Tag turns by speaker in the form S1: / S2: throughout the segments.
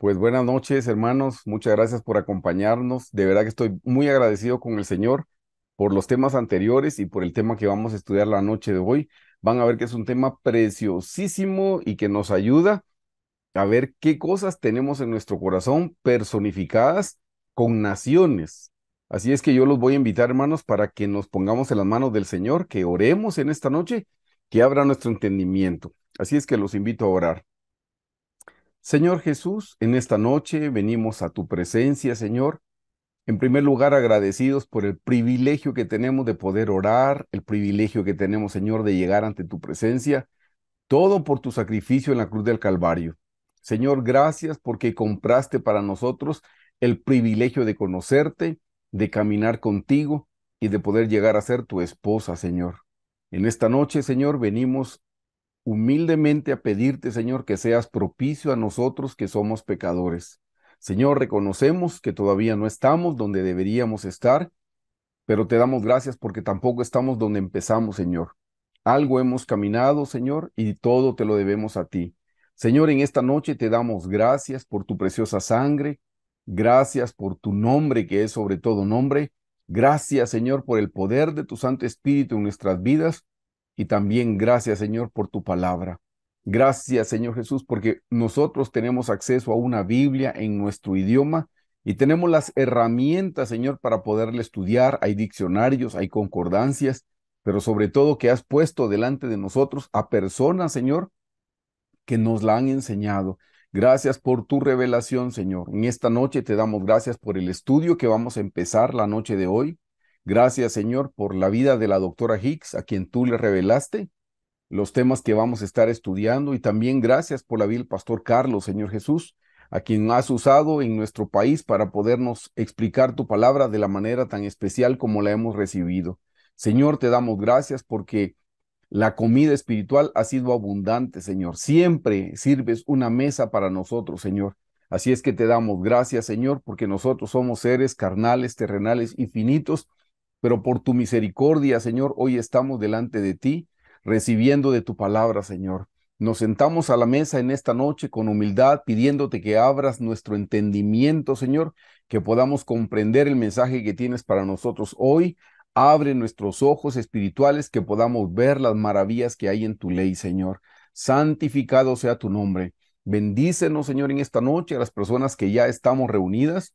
S1: Pues buenas noches, hermanos. Muchas gracias por acompañarnos. De verdad que estoy muy agradecido con el Señor por los temas anteriores y por el tema que vamos a estudiar la noche de hoy. Van a ver que es un tema preciosísimo y que nos ayuda a ver qué cosas tenemos en nuestro corazón personificadas con naciones. Así es que yo los voy a invitar, hermanos, para que nos pongamos en las manos del Señor, que oremos en esta noche, que abra nuestro entendimiento. Así es que los invito a orar. Señor Jesús, en esta noche venimos a tu presencia, Señor. En primer lugar, agradecidos por el privilegio que tenemos de poder orar, el privilegio que tenemos, Señor, de llegar ante tu presencia, todo por tu sacrificio en la cruz del Calvario. Señor, gracias porque compraste para nosotros el privilegio de conocerte, de caminar contigo y de poder llegar a ser tu esposa, Señor. En esta noche, Señor, venimos humildemente a pedirte, Señor, que seas propicio a nosotros que somos pecadores. Señor, reconocemos que todavía no estamos donde deberíamos estar, pero te damos gracias porque tampoco estamos donde empezamos, Señor. Algo hemos caminado, Señor, y todo te lo debemos a ti. Señor, en esta noche te damos gracias por tu preciosa sangre, gracias por tu nombre que es sobre todo nombre, gracias, Señor, por el poder de tu Santo Espíritu en nuestras vidas y también gracias, Señor, por tu palabra. Gracias, Señor Jesús, porque nosotros tenemos acceso a una Biblia en nuestro idioma y tenemos las herramientas, Señor, para poderla estudiar. Hay diccionarios, hay concordancias, pero sobre todo que has puesto delante de nosotros a personas, Señor, que nos la han enseñado. Gracias por tu revelación, Señor. En esta noche te damos gracias por el estudio que vamos a empezar la noche de hoy. Gracias, Señor, por la vida de la doctora Hicks, a quien tú le revelaste los temas que vamos a estar estudiando, y también gracias por la vida del pastor Carlos, Señor Jesús, a quien has usado en nuestro país para podernos explicar tu palabra de la manera tan especial como la hemos recibido. Señor, te damos gracias porque la comida espiritual ha sido abundante, Señor. Siempre sirves una mesa para nosotros, Señor. Así es que te damos gracias, Señor, porque nosotros somos seres carnales, terrenales y finitos pero por tu misericordia, Señor, hoy estamos delante de ti, recibiendo de tu palabra, Señor. Nos sentamos a la mesa en esta noche con humildad, pidiéndote que abras nuestro entendimiento, Señor, que podamos comprender el mensaje que tienes para nosotros hoy. Abre nuestros ojos espirituales, que podamos ver las maravillas que hay en tu ley, Señor. Santificado sea tu nombre. Bendícenos, Señor, en esta noche a las personas que ya estamos reunidas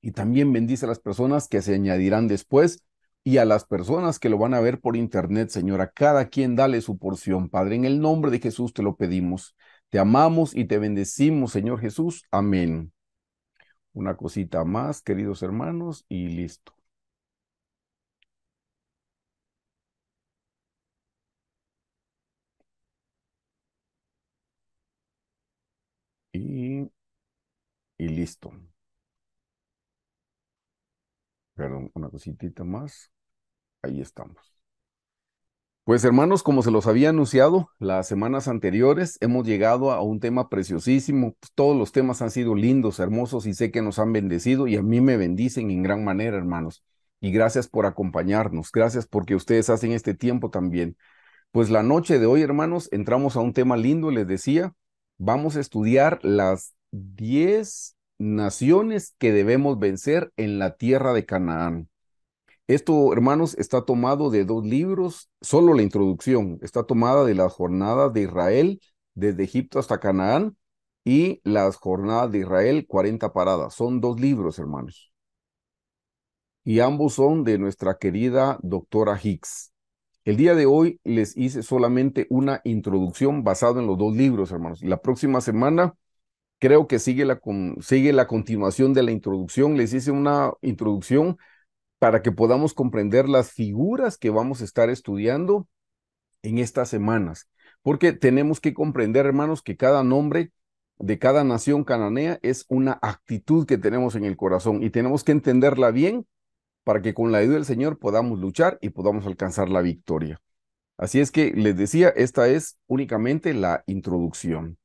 S1: y también bendice a las personas que se añadirán después y a las personas que lo van a ver por internet, Señor. cada quien dale su porción, Padre. En el nombre de Jesús te lo pedimos. Te amamos y te bendecimos, Señor Jesús. Amén. Una cosita más, queridos hermanos, y listo. Y, y listo. Perdón, una cositita más. Ahí estamos. Pues hermanos, como se los había anunciado las semanas anteriores, hemos llegado a un tema preciosísimo. Todos los temas han sido lindos, hermosos y sé que nos han bendecido y a mí me bendicen en gran manera, hermanos. Y gracias por acompañarnos, gracias porque ustedes hacen este tiempo también. Pues la noche de hoy, hermanos, entramos a un tema lindo, les decía, vamos a estudiar las 10 naciones que debemos vencer en la tierra de Canaán. Esto, hermanos, está tomado de dos libros, solo la introducción, está tomada de las jornadas de Israel desde Egipto hasta Canaán y las jornadas de Israel 40 paradas. Son dos libros, hermanos. Y ambos son de nuestra querida doctora Hicks. El día de hoy les hice solamente una introducción basada en los dos libros, hermanos. La próxima semana creo que sigue la, continuación de la introducción. Les hice una introducción para que podamos comprender las figuras que vamos a estar estudiando en estas semanas. Porque tenemos que comprender, hermanos, que cada nombre de cada nación cananea es una actitud que tenemos en el corazón y tenemos que entenderla bien para que con la ayuda del Señor podamos luchar y podamos alcanzar la victoria. Así es que les decía, esta es únicamente la introducción.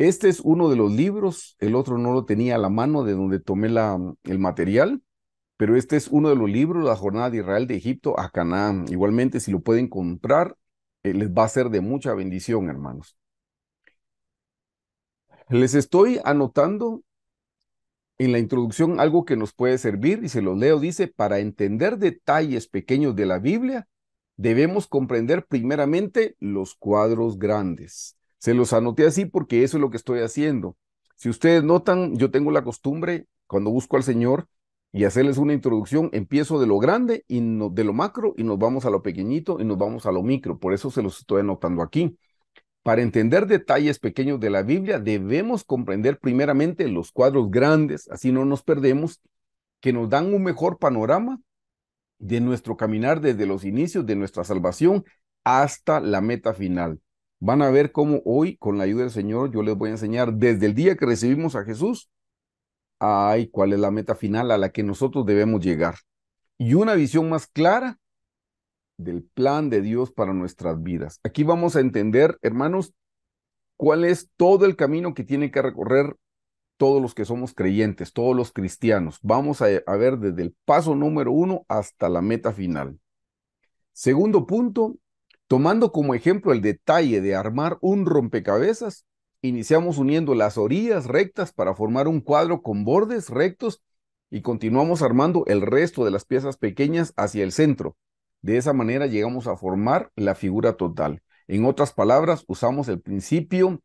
S1: Este es uno de los libros, el otro no lo tenía a la mano de donde tomé el material, pero este es uno de los libros, La Jornada de Israel de Egipto a Canaán. Igualmente, si lo pueden comprar, eh, les va a ser de mucha bendición, hermanos. Les estoy anotando en la introducción algo que nos puede servir y se los leo, dice, para entender detalles pequeños de la Biblia, debemos comprender primeramente los cuadros grandes. Se los anoté así porque eso es lo que estoy haciendo. Si ustedes notan, yo tengo la costumbre, cuando busco al Señor y hacerles una introducción, empiezo de lo grande y de lo macro y nos vamos a lo pequeñito y nos vamos a lo micro. Por eso se los estoy anotando aquí. Para entender detalles pequeños de la Biblia, debemos comprender primeramente los cuadros grandes, así no nos perdemos, que nos dan un mejor panorama de nuestro caminar desde los inicios de nuestra salvación hasta la meta final. Van a ver cómo hoy, con la ayuda del Señor, yo les voy a enseñar desde el día que recibimos a Jesús, ay, cuál es la meta final a la que nosotros debemos llegar. Y una visión más clara del plan de Dios para nuestras vidas. Aquí vamos a entender, hermanos, cuál es todo el camino que tienen que recorrer todos los que somos creyentes, todos los cristianos. Vamos a, ver desde el paso número uno hasta la meta final. Segundo punto, Tomando como ejemplo el detalle de armar un rompecabezas, iniciamos uniendo las orillas rectas para formar un cuadro con bordes rectos y continuamos armando el resto de las piezas pequeñas hacia el centro. De esa manera llegamos a formar la figura total. En otras palabras, usamos el principio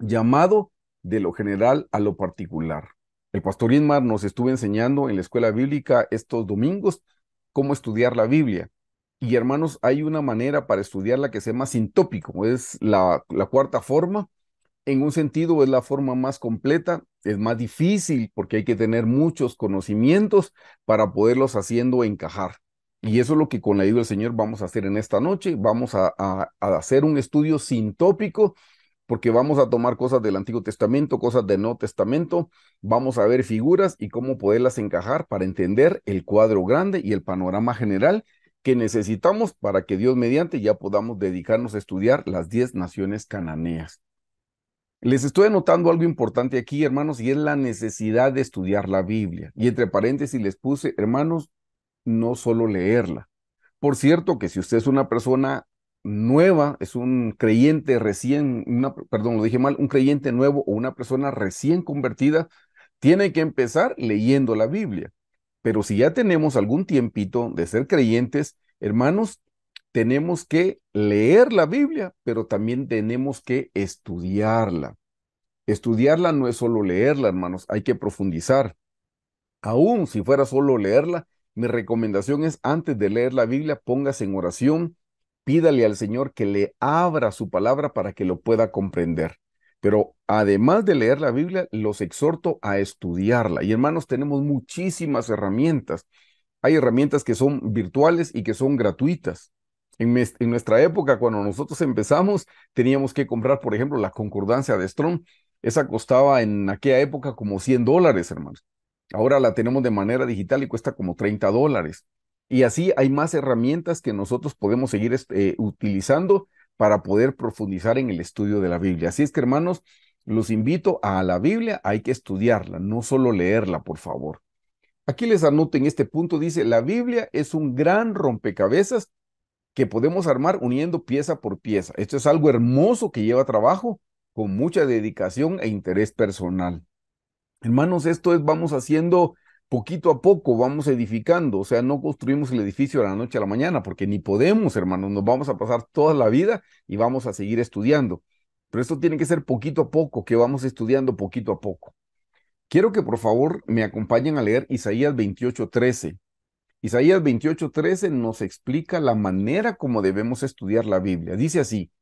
S1: llamado de lo general a lo particular. El pastor Inmar nos estuvo enseñando en la escuela bíblica estos domingos cómo estudiar la Biblia. Y hermanos, hay una manera para estudiarla que se llama sintópico, es la, cuarta forma. En un sentido es la forma más completa, es más difícil porque hay que tener muchos conocimientos para poderlos haciendo encajar. Y eso es lo que con la ayuda del Señor vamos a hacer en esta noche. Vamos a, a, hacer un estudio sintópico porque vamos a tomar cosas del Antiguo Testamento, cosas del Nuevo Testamento, vamos a ver figuras y cómo poderlas encajar para entender el cuadro grande y el panorama general que necesitamos para que Dios mediante ya podamos dedicarnos a estudiar las diez naciones cananeas. Les estoy anotando algo importante aquí, hermanos, y es la necesidad de estudiar la Biblia. Y entre paréntesis les puse, hermanos, no solo leerla. Por cierto, que si usted es una persona nueva, es un creyente recién, una, perdón, lo dije mal, un creyente nuevo o una persona recién convertida, tiene que empezar leyendo la Biblia. Pero si ya tenemos algún tiempito de ser creyentes, hermanos, tenemos que leer la Biblia, pero también tenemos que estudiarla. Estudiarla no es solo leerla, hermanos, hay que profundizar. Aún si fuera solo leerla, mi recomendación es antes de leer la Biblia, póngase en oración, pídale al Señor que le abra su palabra para que lo pueda comprender. Pero además de leer la Biblia, los exhorto a estudiarla. Y hermanos, tenemos muchísimas herramientas. Hay herramientas que son virtuales y que son gratuitas. En, nuestra época, cuando nosotros empezamos, teníamos que comprar, por ejemplo, la concordancia de Strong. Esa costaba en aquella época como 100 dólares, hermanos. Ahora la tenemos de manera digital y cuesta como 30 dólares. Y así hay más herramientas que nosotros podemos seguir este, eh, utilizando para poder profundizar en el estudio de la Biblia. Así es que, hermanos, los invito a la Biblia, hay que estudiarla, no solo leerla, por favor. Aquí les en este punto, dice, la Biblia es un gran rompecabezas que podemos armar uniendo pieza por pieza. Esto es algo hermoso que lleva trabajo con mucha dedicación e interés personal. Hermanos, esto es, vamos haciendo poquito a poco vamos edificando, o sea, no construimos el edificio de la noche a la mañana, porque ni podemos, hermanos, nos vamos a pasar toda la vida y vamos a seguir estudiando. Pero esto tiene que ser poquito a poco, que vamos estudiando poquito a poco. Quiero que por favor me acompañen a leer Isaías 28:13. Isaías 28:13 nos explica la manera como debemos estudiar la Biblia. Dice así,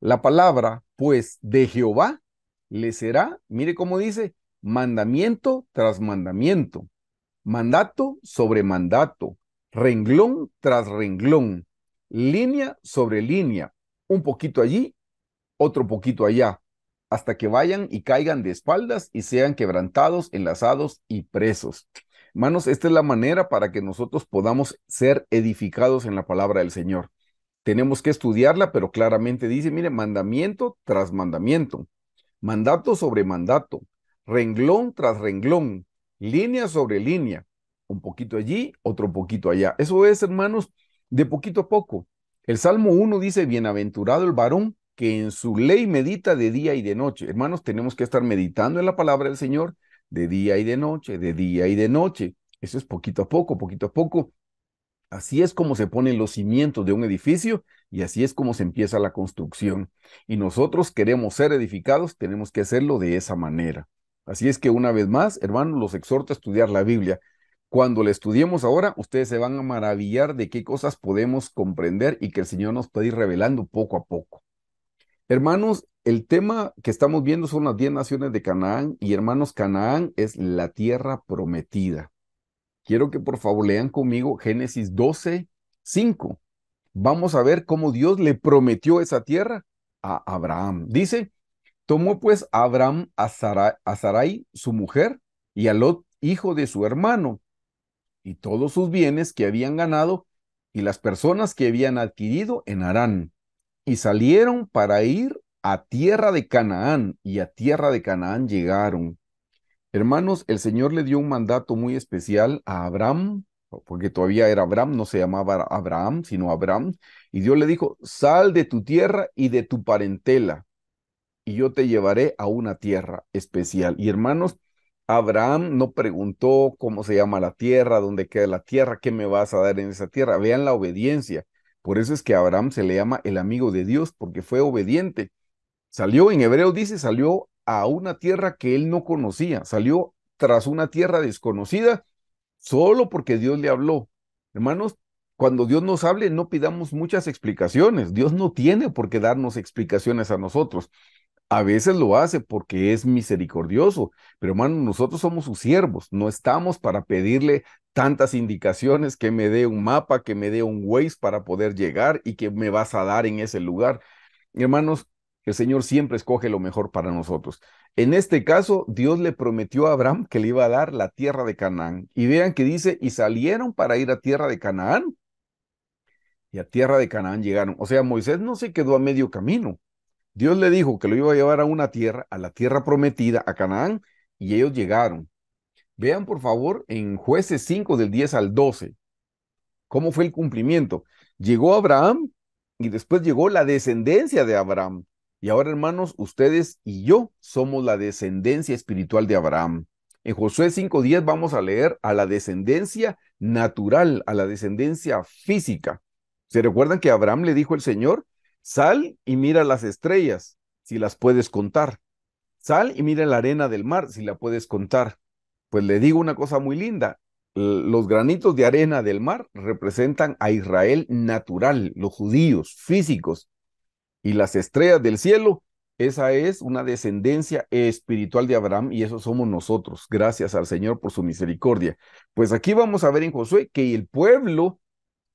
S1: la palabra, pues, de Jehová le será, mire cómo dice, mandamiento tras mandamiento mandato sobre mandato, renglón tras renglón, línea sobre línea, un poquito allí, otro poquito allá, hasta que vayan y caigan de espaldas y sean quebrantados, enlazados y presos. Hermanos, esta es la manera para que nosotros podamos ser edificados en la palabra del Señor. Tenemos que estudiarla, pero claramente dice, mire, mandamiento tras mandamiento, mandato sobre mandato, renglón tras renglón, línea sobre línea, un poquito allí, otro poquito allá. Eso es, hermanos, de poquito a poco. El Salmo 1 dice, bienaventurado el varón que en su ley medita de día y de noche. Hermanos, tenemos que estar meditando en la palabra del Señor de día y de noche, de día y de noche. Eso es poquito a poco, poquito a poco. Así es como se ponen los cimientos de un edificio y así es como se empieza la construcción. Y nosotros queremos ser edificados, tenemos que hacerlo de esa manera. Así es que una vez más, hermanos, los exhorto a estudiar la Biblia. Cuando la estudiemos ahora, ustedes se van a maravillar de qué cosas podemos comprender y que el Señor nos puede ir revelando poco a poco. Hermanos, el tema que estamos viendo son las diez naciones de Canaán y hermanos, Canaán es la tierra prometida. Quiero que por favor lean conmigo Génesis 12, 5. Vamos a ver cómo Dios le prometió esa tierra a Abraham. Dice, Tomó pues Abraham a Sarai, a Sarai su mujer, y a Lot, hijo de su hermano, y todos sus bienes que habían ganado y las personas que habían adquirido en Harán. Y salieron para ir a tierra de Canaán, y a tierra de Canaán llegaron. Hermanos, el Señor le dio un mandato muy especial a Abraham, porque todavía era Abraham, no se llamaba Abraham, sino Abraham, y Dios le dijo, sal de tu tierra y de tu parentela y yo te llevaré a una tierra especial. Y hermanos, Abraham no preguntó cómo se llama la tierra, dónde queda la tierra, qué me vas a dar en esa tierra. Vean la obediencia. Por eso es que Abraham se le llama el amigo de Dios, porque fue obediente. Salió, en hebreo dice, salió a una tierra que él no conocía, salió tras una tierra desconocida, solo porque Dios le habló. Hermanos, cuando Dios nos hable, no pidamos muchas explicaciones. Dios no tiene por qué darnos explicaciones a nosotros. A veces lo hace porque es misericordioso, pero hermano, nosotros somos sus siervos, no estamos para pedirle tantas indicaciones que me dé un mapa, que me dé un Waze para poder llegar y que me vas a dar en ese lugar. Hermanos, el Señor siempre escoge lo mejor para nosotros. En este caso, Dios le prometió a Abraham que le iba a dar la tierra de Canaán. Y vean que dice, y salieron para ir a tierra de Canaán. Y a tierra de Canaán llegaron. O sea, Moisés no se quedó a medio camino. Dios le dijo que lo iba a llevar a una tierra, a la tierra prometida, a Canaán, y ellos llegaron. Vean por favor en jueces 5 del 10 al 12, cómo fue el cumplimiento. Llegó Abraham y después llegó la descendencia de Abraham. Y ahora, hermanos, ustedes y yo somos la descendencia espiritual de Abraham. En Josué 10, vamos a leer a la descendencia natural, a la descendencia física. ¿Se recuerdan que Abraham le dijo al Señor Sal y mira las estrellas, si las puedes contar. Sal y mira la arena del mar, si la puedes contar. Pues le digo una cosa muy linda. Los granitos de arena del mar representan a Israel natural, los judíos físicos. Y las estrellas del cielo, esa es una descendencia espiritual de Abraham y eso somos nosotros. Gracias al Señor por su misericordia. Pues aquí vamos a ver en Josué que el pueblo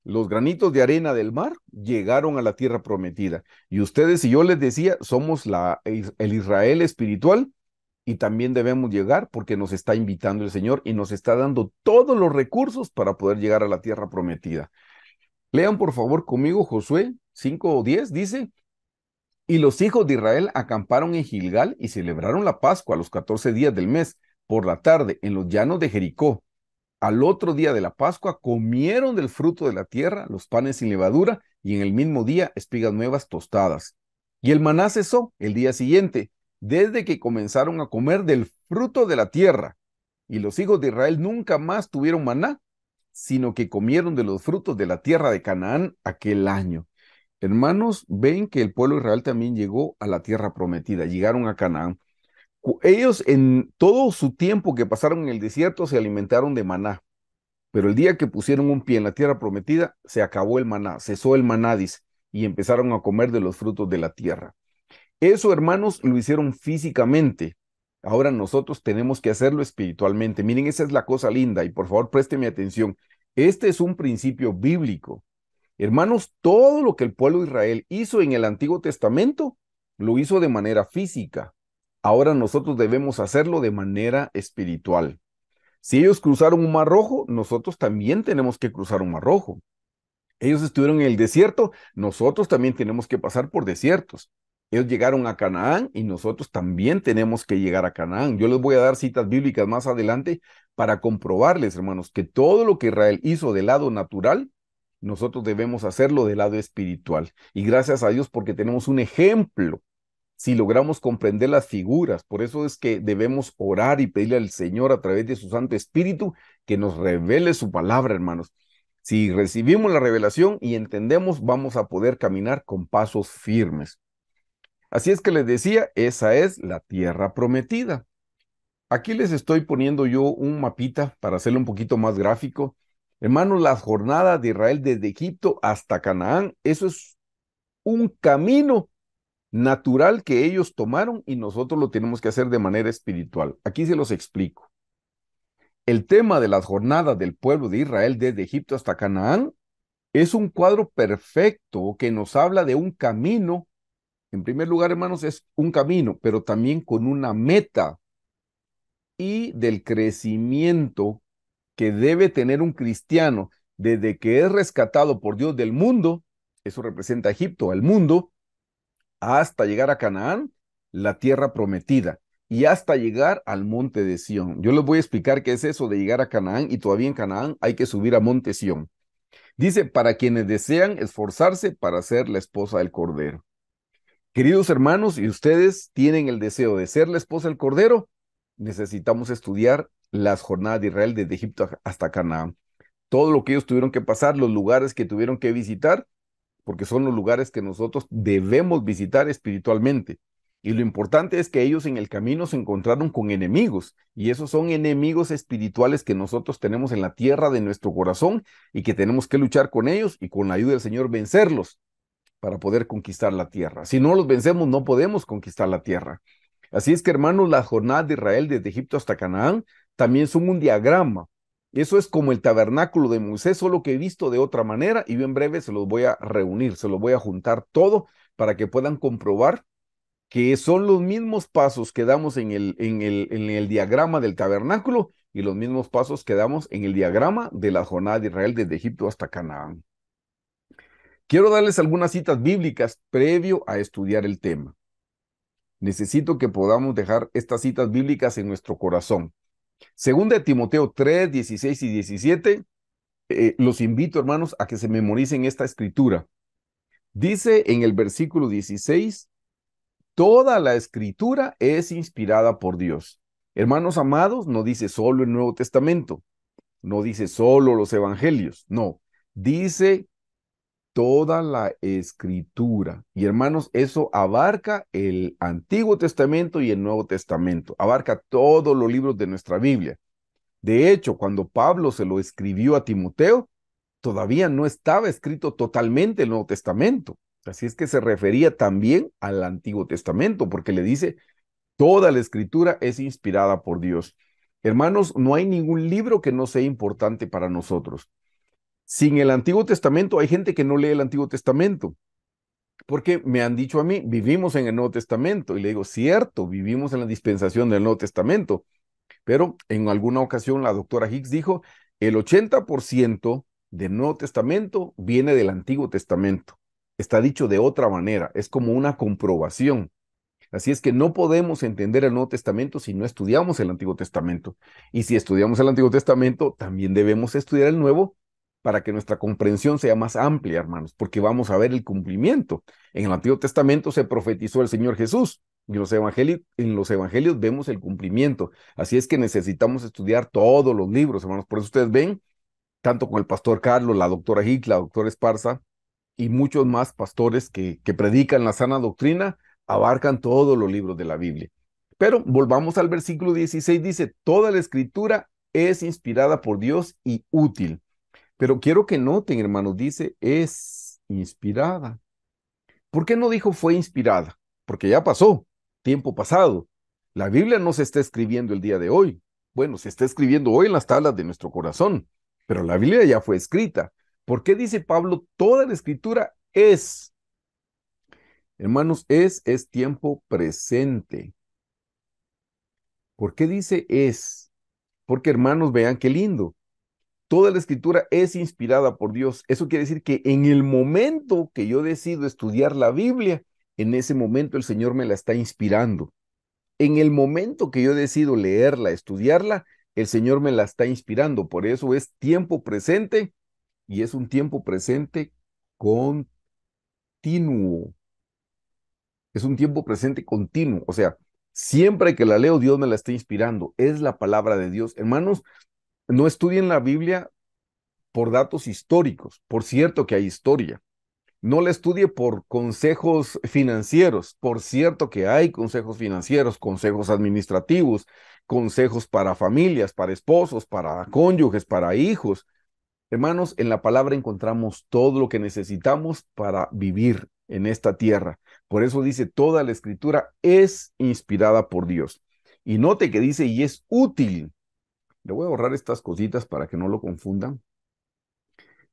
S1: los granitos de arena del mar llegaron a la tierra prometida. Y ustedes y yo les decía, somos el Israel espiritual y también debemos llegar porque nos está invitando el Señor y nos está dando todos los recursos para poder llegar a la tierra prometida. Lean por favor conmigo Josué 5 o 10, dice, y los hijos de Israel acamparon en Gilgal y celebraron la Pascua a los 14 días del mes, por la tarde, en los llanos de Jericó al otro día de la Pascua comieron del fruto de la tierra, los panes sin levadura, y en el mismo día espigas nuevas tostadas. Y el maná cesó el día siguiente, desde que comenzaron a comer del fruto de la tierra. Y los hijos de Israel nunca más tuvieron maná, sino que comieron de los frutos de la tierra de Canaán aquel año. Hermanos, ven que el pueblo de Israel también llegó a la tierra prometida, llegaron a Canaán ellos en todo su tiempo que pasaron en el desierto se alimentaron de maná, pero el día que pusieron un pie en la tierra prometida, se acabó el maná, cesó el manadis y empezaron a comer de los frutos de la tierra. Eso, hermanos, lo hicieron físicamente. Ahora nosotros tenemos que hacerlo espiritualmente. Miren, esa es la cosa linda y por favor présteme atención. Este es un principio bíblico. Hermanos, todo lo que el pueblo de Israel hizo en el Antiguo Testamento lo hizo de manera física. Ahora nosotros debemos hacerlo de manera espiritual. Si ellos cruzaron un mar rojo, nosotros también tenemos que cruzar un mar rojo. Ellos estuvieron en el desierto, nosotros también tenemos que pasar por desiertos. Ellos llegaron a Canaán y nosotros también tenemos que llegar a Canaán. Yo les voy a dar citas bíblicas más adelante para comprobarles, hermanos, que todo lo que Israel hizo del lado natural, nosotros debemos hacerlo del lado espiritual. Y gracias a Dios porque tenemos un ejemplo si logramos comprender las figuras. Por eso es que debemos orar y pedirle al Señor a través de su Santo Espíritu que nos revele su palabra, hermanos. Si recibimos la revelación y entendemos, vamos a poder caminar con pasos firmes. Así es que les decía, esa es la tierra prometida. Aquí les estoy poniendo yo un mapita para hacerlo un poquito más gráfico. Hermanos, las jornadas de Israel desde Egipto hasta Canaán, eso es un camino natural que ellos tomaron y nosotros lo tenemos que hacer de manera espiritual. Aquí se los explico. El tema de las jornadas del pueblo de Israel desde Egipto hasta Canaán es un cuadro perfecto que nos habla de un camino. En primer lugar, hermanos, es un camino, pero también con una meta y del crecimiento que debe tener un cristiano desde que es rescatado por Dios del mundo, eso representa a Egipto, al mundo, hasta llegar a Canaán, la tierra prometida, y hasta llegar al monte de Sión. Yo les voy a explicar qué es eso de llegar a Canaán y todavía en Canaán hay que subir a monte Sión. Dice, para quienes desean esforzarse para ser la esposa del Cordero. Queridos hermanos, y ustedes tienen el deseo de ser la esposa del Cordero, necesitamos estudiar las jornadas de Israel desde Egipto hasta Canaán. Todo lo que ellos tuvieron que pasar, los lugares que tuvieron que visitar, porque son los lugares que nosotros debemos visitar espiritualmente. Y lo importante es que ellos en el camino se encontraron con enemigos, y esos son enemigos espirituales que nosotros tenemos en la tierra de nuestro corazón y que tenemos que luchar con ellos y con la ayuda del Señor vencerlos para poder conquistar la tierra. Si no los vencemos, no podemos conquistar la tierra. Así es que, hermanos, la jornada de Israel desde Egipto hasta Canaán también son un diagrama eso es como el tabernáculo de Moisés, solo que he visto de otra manera y bien breve se los voy a reunir, se los voy a juntar todo para que puedan comprobar que son los mismos pasos que damos en el, en el, en el diagrama del tabernáculo y los mismos pasos que damos en el diagrama de la jornada de Israel desde Egipto hasta Canaán. Quiero darles algunas citas bíblicas previo a estudiar el tema. Necesito que podamos dejar estas citas bíblicas en nuestro corazón. Según de Timoteo 3, 16 y 17, eh, los invito hermanos a que se memoricen esta escritura. Dice en el versículo 16, toda la escritura es inspirada por Dios. Hermanos amados, no dice solo el Nuevo Testamento, no dice solo los evangelios, no, dice toda la escritura. Y hermanos, eso abarca el Antiguo Testamento y el Nuevo Testamento, abarca todos los libros de nuestra Biblia. De hecho, cuando Pablo se lo escribió a Timoteo, todavía no estaba escrito totalmente el Nuevo Testamento. Así es que se refería también al Antiguo Testamento, porque le dice, toda la escritura es inspirada por Dios. Hermanos, no hay ningún libro que no sea importante para nosotros sin el Antiguo Testamento hay gente que no lee el Antiguo Testamento. Porque me han dicho a mí, vivimos en el Nuevo Testamento. Y le digo, cierto, vivimos en la dispensación del Nuevo Testamento. Pero en alguna ocasión la doctora Hicks dijo, el 80% del Nuevo Testamento viene del Antiguo Testamento. Está dicho de otra manera, es como una comprobación. Así es que no podemos entender el Nuevo Testamento si no estudiamos el Antiguo Testamento. Y si estudiamos el Antiguo Testamento, también debemos estudiar el Nuevo para que nuestra comprensión sea más amplia, hermanos, porque vamos a ver el cumplimiento. En el Antiguo Testamento se profetizó el Señor Jesús, y los en los evangelios vemos el cumplimiento. Así es que necesitamos estudiar todos los libros, hermanos. Por eso ustedes ven, tanto con el pastor Carlos, la doctora Hick, la doctora Esparza y muchos más pastores que, que predican la sana doctrina, abarcan todos los libros de la Biblia. Pero volvamos al versículo 16, dice, toda la escritura es inspirada por Dios y útil pero quiero que noten, hermanos, dice es inspirada. ¿Por qué no dijo fue inspirada? Porque ya pasó, tiempo pasado. La Biblia no se está escribiendo el día de hoy. Bueno, se está escribiendo hoy en las tablas de nuestro corazón, pero la Biblia ya fue escrita. ¿Por qué dice Pablo toda la escritura es? Hermanos, es es tiempo presente. ¿Por qué dice es? Porque hermanos, vean qué lindo. Toda la escritura es inspirada por Dios. Eso quiere decir que en el momento que yo decido estudiar la Biblia, en ese momento el Señor me la está inspirando. En el momento que yo decido leerla, estudiarla, el Señor me la está inspirando. Por eso es tiempo presente y es un tiempo presente continuo. Es un tiempo presente continuo. O sea, siempre que la leo, Dios me la está inspirando. Es la palabra de Dios. Hermanos, no estudien la Biblia por datos históricos, por cierto que hay historia. No la estudie por consejos financieros, por cierto que hay consejos financieros, consejos administrativos, consejos para familias, para esposos, para cónyuges, para hijos. Hermanos, en la palabra encontramos todo lo que necesitamos para vivir en esta tierra. Por eso dice, toda la escritura es inspirada por Dios. Y note que dice, y es útil le voy a borrar estas cositas para que no lo confundan.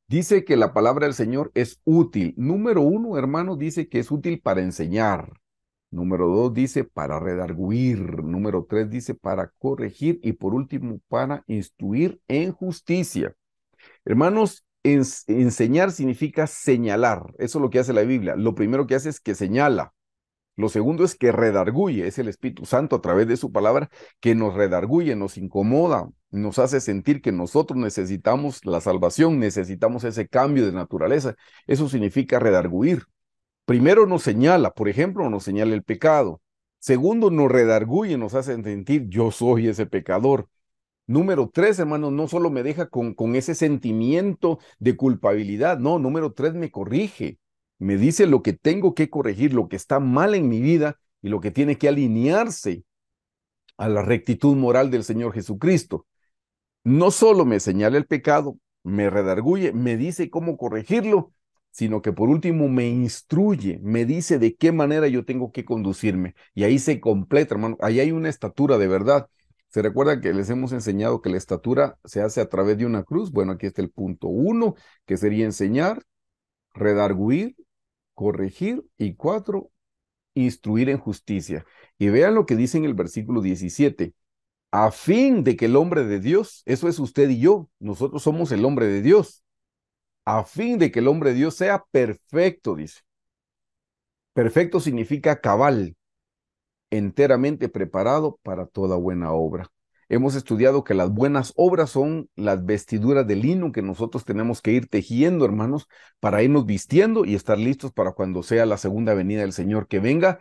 S1: Dice que la palabra del Señor es útil. Número uno, hermano, dice que es útil para enseñar. Número dos dice para redarguir. Número tres dice para corregir. Y por último, para instruir en justicia. Hermanos, enseñar significa señalar. Eso es lo que hace la Biblia. Lo primero que hace es que señala. Lo segundo es que redarguye, es el Espíritu Santo a través de su palabra que nos redarguye, nos incomoda, nos hace sentir que nosotros necesitamos la salvación, necesitamos ese cambio de naturaleza. Eso significa redarguir. Primero nos señala, por ejemplo, nos señala el pecado. Segundo, nos redarguye, nos hace sentir yo soy ese pecador. Número tres, hermanos, no solo me deja con, con ese sentimiento de culpabilidad, no, número tres me corrige me dice lo que tengo que corregir, lo que está mal en mi vida y lo que tiene que alinearse a la rectitud moral del Señor Jesucristo. No solo me señala el pecado, me redarguye, me dice cómo corregirlo, sino que por último me instruye, me dice de qué manera yo tengo que conducirme. Y ahí se completa, hermano, ahí hay una estatura de verdad. ¿Se recuerda que les hemos enseñado que la estatura se hace a través de una cruz? Bueno, aquí está el punto uno, que sería enseñar, redarguir, corregir y cuatro, instruir en justicia. Y vean lo que dice en el versículo 17, a fin de que el hombre de Dios, eso es usted y yo, nosotros somos el hombre de Dios, a fin de que el hombre de Dios sea perfecto, dice. Perfecto significa cabal, enteramente preparado para toda buena obra. Hemos estudiado que las buenas obras son las vestiduras de lino que nosotros tenemos que ir tejiendo, hermanos, para irnos vistiendo y estar listos para cuando sea la segunda venida del Señor que venga,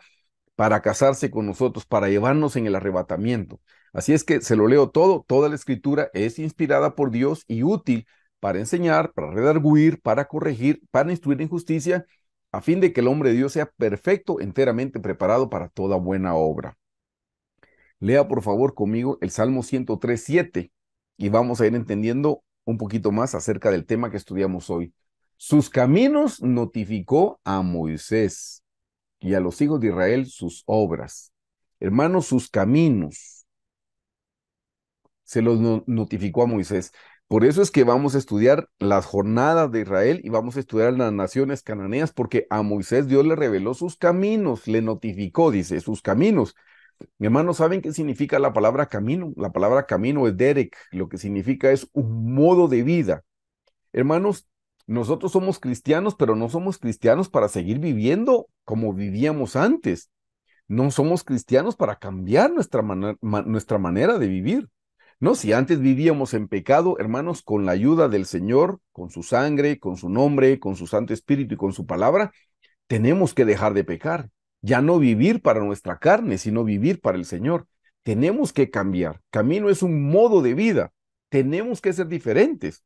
S1: para casarse con nosotros, para llevarnos en el arrebatamiento. Así es que se lo leo todo, toda la escritura es inspirada por Dios y útil para enseñar, para redarguir, para corregir, para instruir en justicia, a fin de que el hombre de Dios sea perfecto, enteramente preparado para toda buena obra. Lea por favor conmigo el Salmo 103, y vamos a ir entendiendo un poquito más acerca del tema que estudiamos hoy. Sus caminos notificó a Moisés y a los hijos de Israel sus obras. Hermanos, sus caminos se los notificó a Moisés. Por eso es que vamos a estudiar las jornadas de Israel y vamos a estudiar las naciones cananeas, porque a Moisés Dios le reveló sus caminos, le notificó, dice, sus caminos. Hermanos, ¿saben qué significa la palabra camino? La palabra camino es Derek, lo que significa es un modo de vida. Hermanos, nosotros somos cristianos, pero no somos cristianos para seguir viviendo como vivíamos antes. No somos cristianos para cambiar nuestra, nuestra manera de vivir. No, si antes vivíamos en pecado, hermanos, con la ayuda del Señor, con su sangre, con su nombre, con su Santo Espíritu y con su palabra, tenemos que dejar de pecar ya no vivir para nuestra carne, sino vivir para el Señor. Tenemos que cambiar. Camino es un modo de vida. Tenemos que ser diferentes.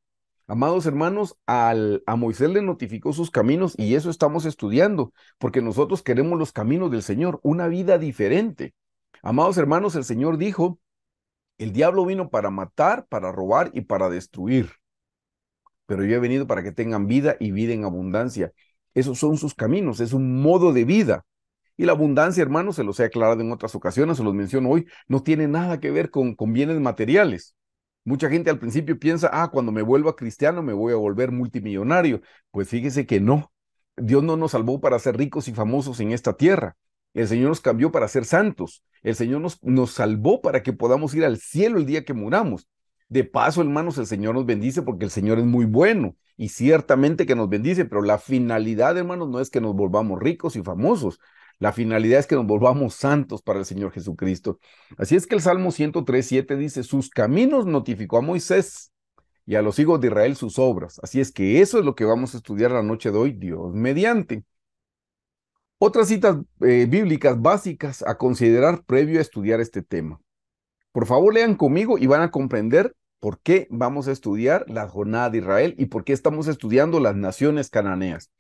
S1: Amados hermanos, al, a Moisés le notificó sus caminos y eso estamos estudiando, porque nosotros queremos los caminos del Señor, una vida diferente. Amados hermanos, el Señor dijo, el diablo vino para matar, para robar y para destruir, pero yo he venido para que tengan vida y vida en abundancia. Esos son sus caminos, es un modo de vida. Y la abundancia, hermanos, se los he aclarado en otras ocasiones, se los menciono hoy, no tiene nada que ver con, bienes materiales. Mucha gente al principio piensa, ah, cuando me vuelva cristiano me voy a volver multimillonario. Pues fíjese que no. Dios no nos salvó para ser ricos y famosos en esta tierra. El Señor nos cambió para ser santos. El Señor nos, nos salvó para que podamos ir al cielo el día que muramos. De paso, hermanos, el Señor nos bendice porque el Señor es muy bueno y ciertamente que nos bendice, pero la finalidad, hermanos, no es que nos volvamos ricos y famosos. La finalidad es que nos volvamos santos para el Señor Jesucristo. Así es que el Salmo 103, dice, sus caminos notificó a Moisés y a los hijos de Israel sus obras. Así es que eso es lo que vamos a estudiar la noche de hoy, Dios mediante. Otras citas eh, bíblicas básicas a considerar previo a estudiar este tema. Por favor, lean conmigo y van a comprender por qué vamos a estudiar la jornada de Israel y por qué estamos estudiando las naciones cananeas.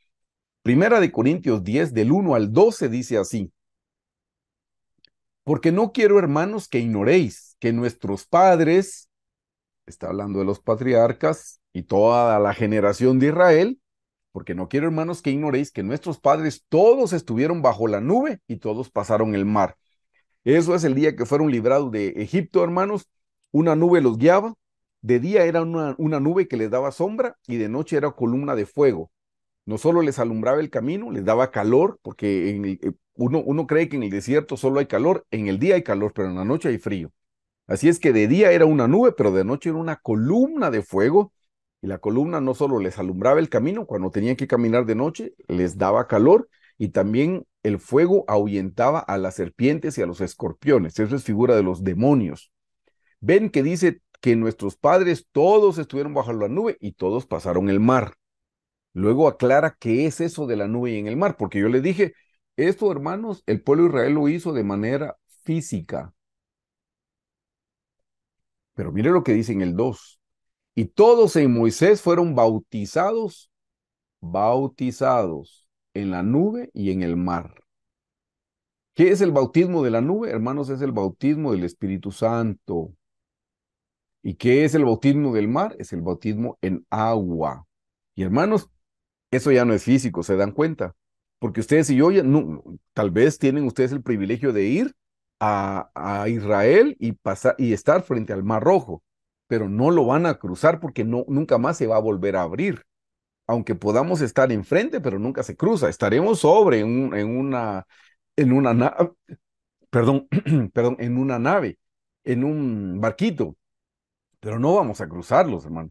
S1: Primera de Corintios 10, del 1 al 12, dice así. Porque no quiero, hermanos, que ignoréis que nuestros padres, está hablando de los patriarcas y toda la generación de Israel, porque no quiero, hermanos, que ignoréis que nuestros padres todos estuvieron bajo la nube y todos pasaron el mar. Eso es el día que fueron librados de Egipto, hermanos. Una nube los guiaba, de día era una, una nube que les daba sombra y de noche era columna de fuego no solo les alumbraba el camino, les daba calor, porque eh, uno, uno cree que en el desierto solo hay calor, en el día hay calor, pero en la noche hay frío. Así es que de día era una nube, pero de noche era una columna de fuego, y la columna no solo les alumbraba el camino cuando tenían que caminar de noche, les daba calor, y también el fuego ahuyentaba a las serpientes y a los escorpiones. Eso es figura de los demonios. Ven que dice que nuestros padres todos estuvieron bajo la nube y todos pasaron el mar. Luego aclara qué es eso de la nube y en el mar, porque yo le dije, esto hermanos, el pueblo de Israel lo hizo de manera física. Pero mire lo que dice en el 2. Y todos en Moisés fueron bautizados, bautizados en la nube y en el mar. ¿Qué es el bautismo de la nube? Hermanos, es el bautismo del Espíritu Santo. ¿Y qué es el bautismo del mar? Es el bautismo en agua. Y hermanos, eso ya no es físico, se dan cuenta. Porque ustedes y yo, tal vez tienen ustedes el privilegio de ir a, a Israel y, pasar, y estar frente al Mar Rojo, pero no lo van a cruzar porque no, nunca más se va a volver a abrir. Aunque podamos estar enfrente, pero nunca se cruza. Estaremos sobre en una, en una perdón, perdón, en una nave, en un barquito, pero no vamos a cruzarlos, hermano.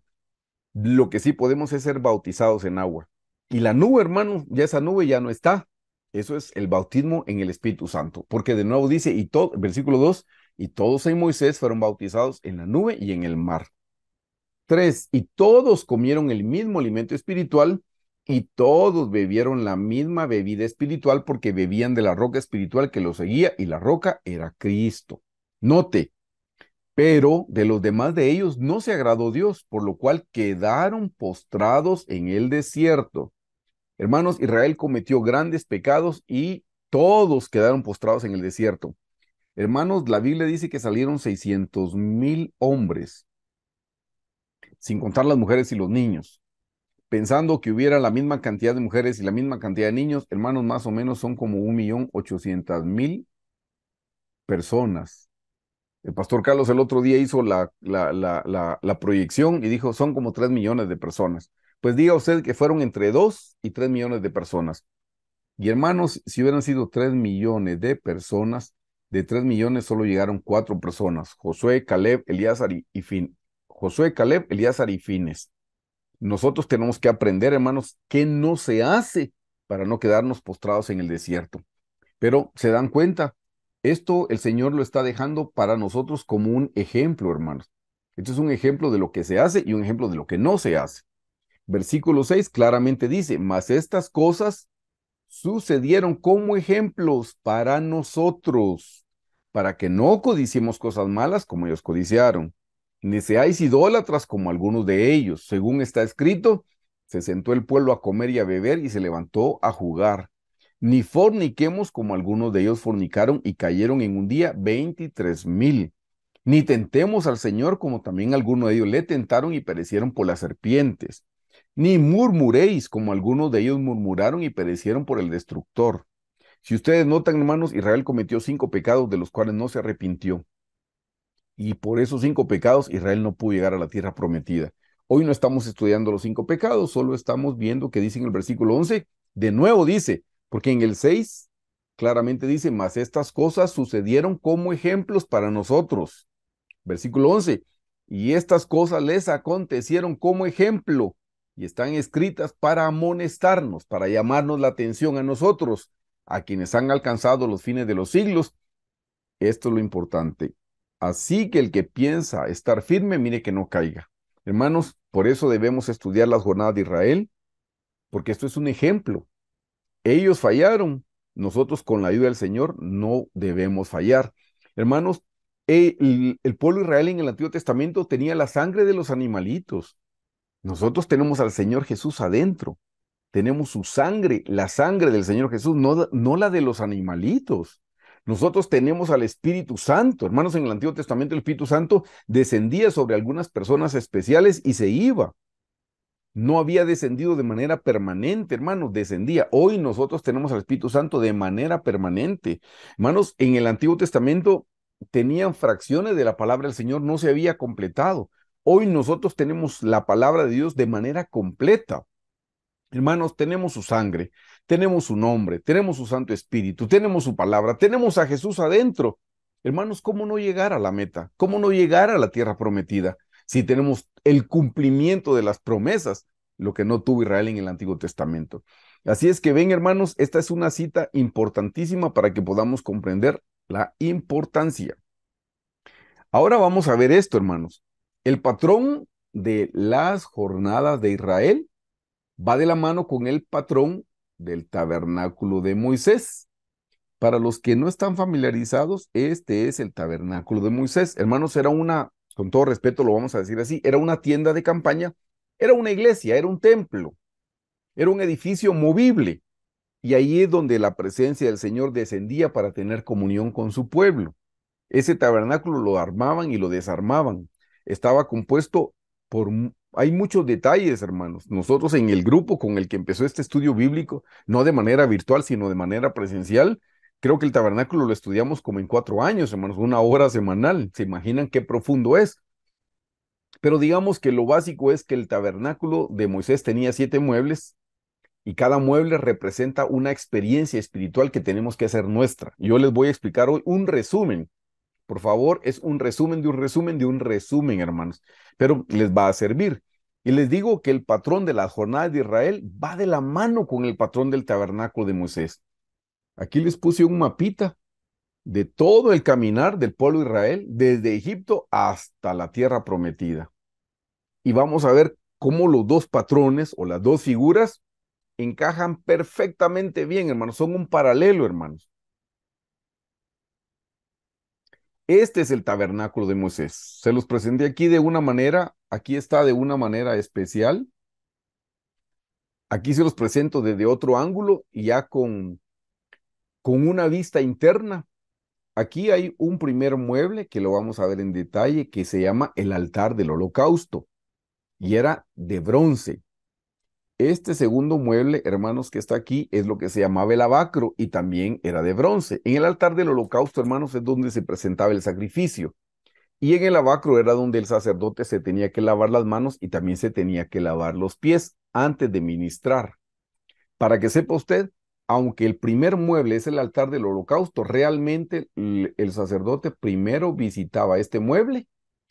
S1: Lo que sí podemos es ser bautizados en agua. Y la nube, hermano, ya esa nube ya no está. Eso es el bautismo en el Espíritu Santo. Porque de nuevo dice, y todo, versículo 2, y todos en Moisés fueron bautizados en la nube y en el mar. 3. Y todos comieron el mismo alimento espiritual y todos bebieron la misma bebida espiritual porque bebían de la roca espiritual que los seguía y la roca era Cristo. Note, pero de los demás de ellos no se agradó Dios, por lo cual quedaron postrados en el desierto. Hermanos, Israel cometió grandes pecados y todos quedaron postrados en el desierto. Hermanos, la Biblia dice que salieron 600 mil hombres, sin contar las mujeres y los niños. Pensando que hubiera la misma cantidad de mujeres y la misma cantidad de niños, hermanos, más o menos son como un millón mil personas. El pastor Carlos el otro día hizo la, la, la, proyección y dijo, son como tres millones de personas pues diga usted que fueron entre dos y tres millones de personas. Y hermanos, si hubieran sido tres millones de personas, de tres millones solo llegaron cuatro personas, Josué, Caleb, Elíasar y, Fin. Josué, Caleb, Elíasar y Fines. Nosotros tenemos que aprender, hermanos, qué no se hace para no quedarnos postrados en el desierto. Pero se dan cuenta, esto el Señor lo está dejando para nosotros como un ejemplo, hermanos. Esto es un ejemplo de lo que se hace y un ejemplo de lo que no se hace. Versículo 6 claramente dice, mas estas cosas sucedieron como ejemplos para nosotros, para que no codiciemos cosas malas como ellos codiciaron, ni seáis idólatras como algunos de ellos. Según está escrito, se sentó el pueblo a comer y a beber y se levantó a jugar. Ni forniquemos como algunos de ellos fornicaron y cayeron en un día veintitrés mil. Ni tentemos al Señor como también algunos de ellos le tentaron y perecieron por las serpientes ni murmuréis como algunos de ellos murmuraron y perecieron por el destructor. Si ustedes notan, hermanos, Israel cometió cinco pecados de los cuales no se arrepintió. Y por esos cinco pecados Israel no pudo llegar a la tierra prometida. Hoy no estamos estudiando los cinco pecados, solo estamos viendo que dice en el versículo 11, de nuevo dice, porque en el 6 claramente dice, mas estas cosas sucedieron como ejemplos para nosotros. Versículo 11, y estas cosas les acontecieron como ejemplo y están escritas para amonestarnos, para llamarnos la atención a nosotros, a quienes han alcanzado los fines de los siglos. Esto es lo importante. Así que el que piensa estar firme, mire que no caiga. Hermanos, por eso debemos estudiar las jornadas de Israel, porque esto es un ejemplo. Ellos fallaron, nosotros con la ayuda del Señor no debemos fallar. Hermanos, el, el pueblo Israel en el Antiguo Testamento tenía la sangre de los animalitos, nosotros tenemos al Señor Jesús adentro. Tenemos su sangre, la sangre del Señor Jesús, no, no la de los animalitos. Nosotros tenemos al Espíritu Santo. Hermanos, en el Antiguo Testamento el Espíritu Santo descendía sobre algunas personas especiales y se iba. No había descendido de manera permanente, hermanos, descendía. Hoy nosotros tenemos al Espíritu Santo de manera permanente. Hermanos, en el Antiguo Testamento tenían fracciones de la palabra del Señor, no se había completado. Hoy nosotros tenemos la palabra de Dios de manera completa. Hermanos, tenemos su sangre, tenemos su nombre, tenemos su Santo Espíritu, tenemos su palabra, tenemos a Jesús adentro. Hermanos, ¿cómo no llegar a la meta? ¿Cómo no llegar a la tierra prometida si tenemos el cumplimiento de las promesas, lo que no tuvo Israel en el Antiguo Testamento? Así es que ven, hermanos, esta es una cita importantísima para que podamos comprender la importancia. Ahora vamos a ver esto, hermanos. El patrón de las jornadas de Israel va de la mano con el patrón del tabernáculo de Moisés. Para los que no están familiarizados, este es el tabernáculo de Moisés. Hermanos, era una, con todo respeto lo vamos a decir así, era una tienda de campaña, era una iglesia, era un templo, era un edificio movible. Y ahí es donde la presencia del Señor descendía para tener comunión con su pueblo. Ese tabernáculo lo armaban y lo desarmaban estaba compuesto por... Hay muchos detalles, hermanos. Nosotros en el grupo con el que empezó este estudio bíblico, no de manera virtual, sino de manera presencial, creo que el tabernáculo lo estudiamos como en cuatro años, hermanos, una hora semanal. ¿Se imaginan qué profundo es? Pero digamos que lo básico es que el tabernáculo de Moisés tenía siete muebles y cada mueble representa una experiencia espiritual que tenemos que hacer nuestra. Yo les voy a explicar hoy un resumen por favor, es un resumen de un resumen de un resumen, hermanos. Pero les va a servir. Y les digo que el patrón de las jornadas de Israel va de la mano con el patrón del tabernáculo de Moisés. Aquí les puse un mapita de todo el caminar del pueblo de Israel desde Egipto hasta la tierra prometida. Y vamos a ver cómo los dos patrones o las dos figuras encajan perfectamente bien, hermanos. Son un paralelo, hermanos. Este es el tabernáculo de Moisés. Se los presenté aquí de una manera, aquí está de una manera especial. Aquí se los presento desde otro ángulo y ya con, con una vista interna. Aquí hay un primer mueble que lo vamos a ver en detalle que se llama el altar del holocausto y era de bronce. Este segundo mueble, hermanos, que está aquí, es lo que se llamaba el abacro y también era de bronce. En el altar del holocausto, hermanos, es donde se presentaba el sacrificio. Y en el abacro era donde el sacerdote se tenía que lavar las manos y también se tenía que lavar los pies antes de ministrar. Para que sepa usted, aunque el primer mueble es el altar del holocausto, realmente el, sacerdote primero visitaba este mueble